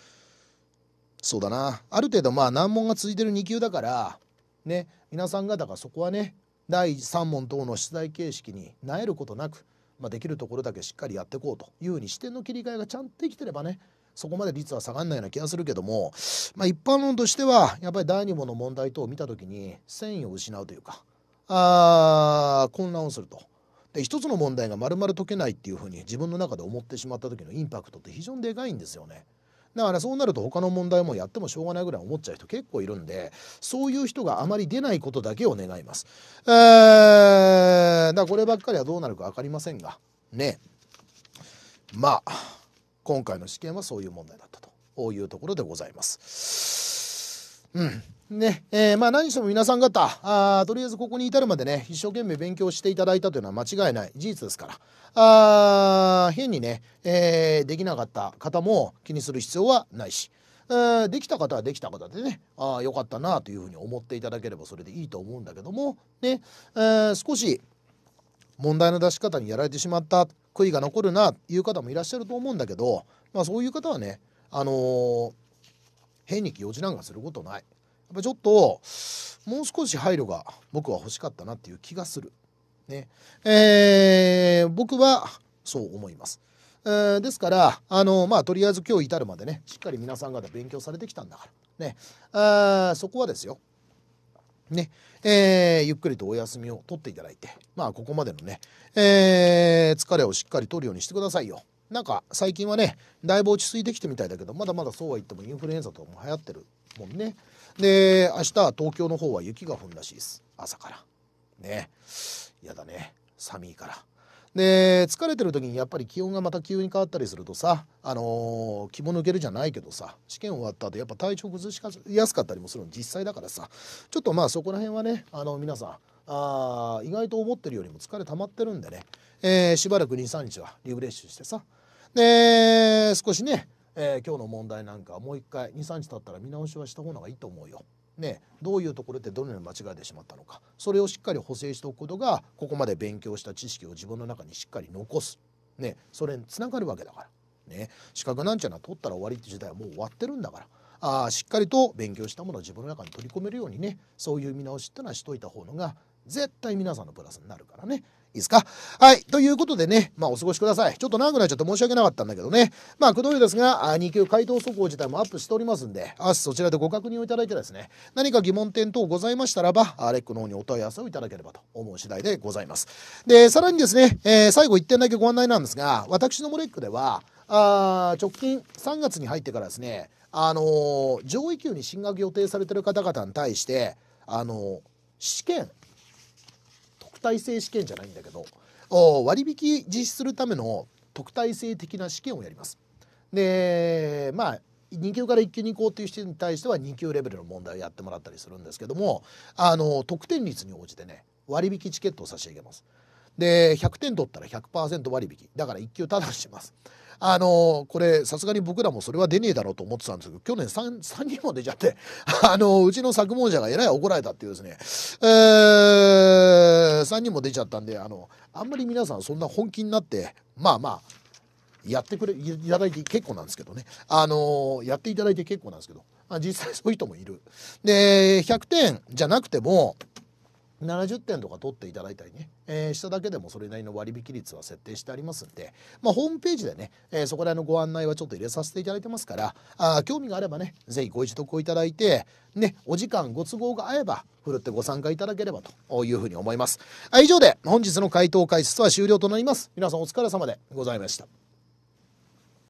そうだなある程度まあ難問が続いてる2級だからね皆さん方がそこはね第3問等の出題形式に萎えることなく、まあ、できるところだけしっかりやっていこうというふうに視点の切り替えがちゃんとできてればねそこまで率は下がらないような気がするけども、まあ、一般論としてはやっぱり第2問の問題等を見た時に繊維を失うというかあ混乱をすると。で一つの問題が丸々解けないっていうふうに自分の中で思ってしまった時のインパクトって非常にでかいんですよね。だからそうなると他の問題もやってもしょうがないぐらい思っちゃう人結構いるんでそういう人があまり出ないことだけを願います。えー、だこればっかりはどうなるか分かりませんがねまあ今回の試験はそういう問題だったというところでございます。うんねえー、まあ何しても皆さん方あとりあえずここに至るまでね一生懸命勉強していただいたというのは間違いない事実ですからあ変にね、えー、できなかった方も気にする必要はないし。えできた方はできた方でねあよかったなというふうに思っていただければそれでいいと思うんだけども、ねえー、少し問題の出し方にやられてしまった悔いが残るなという方もいらっしゃると思うんだけど、まあ、そういう方はね、あのー、変に用事なんかすることない。やっぱちょっともう少し配慮が僕は欲しかったなっていう気がする。ねえー、僕はそう思います。えー、ですから、あのまあ、とりあえず今日至るまでねしっかり皆さん方勉強されてきたんだから、ね、あそこはですよね、えー、ゆっくりとお休みを取っていただいて、まあ、ここまでのね、えー、疲れをしっかり取るようにしてくださいよ。なんか、最近はね、だいぶ落ち着いてきてみたいだけど、まだまだそうは言ってもインフルエンザとかも流行ってるもんね。で、明日は東京の方は雪が降るらしいです。朝から。ね。やだね。寒いから。で疲れてる時にやっぱり気温がまた急に変わったりするとさ、あのー、気も抜けるじゃないけどさ試験終わった後やっぱ体調崩しやすかったりもするの実際だからさちょっとまあそこら辺はねあの皆さんあ意外と思ってるよりも疲れ溜まってるんでね、えー、しばらく23日はリフレッシュしてさで少しね、えー、今日の問題なんかもう一回23日経ったら見直しはした方がいいと思うよ。ね、どういうところでどのように間違えてしまったのかそれをしっかり補正しておくことがここまで勉強した知識を自分の中にしっかり残す、ね、それにつながるわけだから、ね、資格なんちゃら取ったら終わりって時代はもう終わってるんだからあしっかりと勉強したものを自分の中に取り込めるようにねそういう見直しってのはしといた方のが絶対皆さんのプラスになるからねいですかはい。ということでね、まあお過ごしください。ちょっと長くなっちゃって申し訳なかったんだけどね。まあ、くどいですが、2級回答速報自体もアップしておりますんで、明日そちらでご確認をいただいてですね、何か疑問点等ございましたらば、レックの方にお問い合わせをいただければと思う次第でございます。で、さらにですね、えー、最後1点だけご案内なんですが、私のモレックでは、あ直近3月に入ってからですね、あのー、上位級に進学予定されてる方々に対して、あのー、試験待制試験じゃないんだけど割引実施するための特待生的な試験をやります。でまあ2級から1級に行こっていう人に対しては2級レベルの問題をやってもらったりするんですけどもあの得点率に応じてね割引チケットを差し上げます。で100点取ったら100%割引だから1級ただします。あのこれさすがに僕らもそれは出ねえだろうと思ってたんですけど去年 3, 3人も出ちゃって あのうちの作文者がえらい怒られたっていうですね、えー、3人も出ちゃったんであのあんまり皆さんそんな本気になってまあまあやってくれいただいて結構なんですけどね、あのー、やっていただいて結構なんですけど、まあ、実際そういう人もいる。で100点じゃなくても70点とか取っていただいたりね、えー、しただけでもそれなりの割引率は設定してありますんで、まあ、ホームページでね、えー、そこら辺のご案内はちょっと入れさせていただいてますからあ興味があればね是非ご一読をいただいて、ね、お時間ご都合が合えばふるってご参加いただければというふうに思います以上で本日の回答解説は終了となります皆さんお疲れ様でございました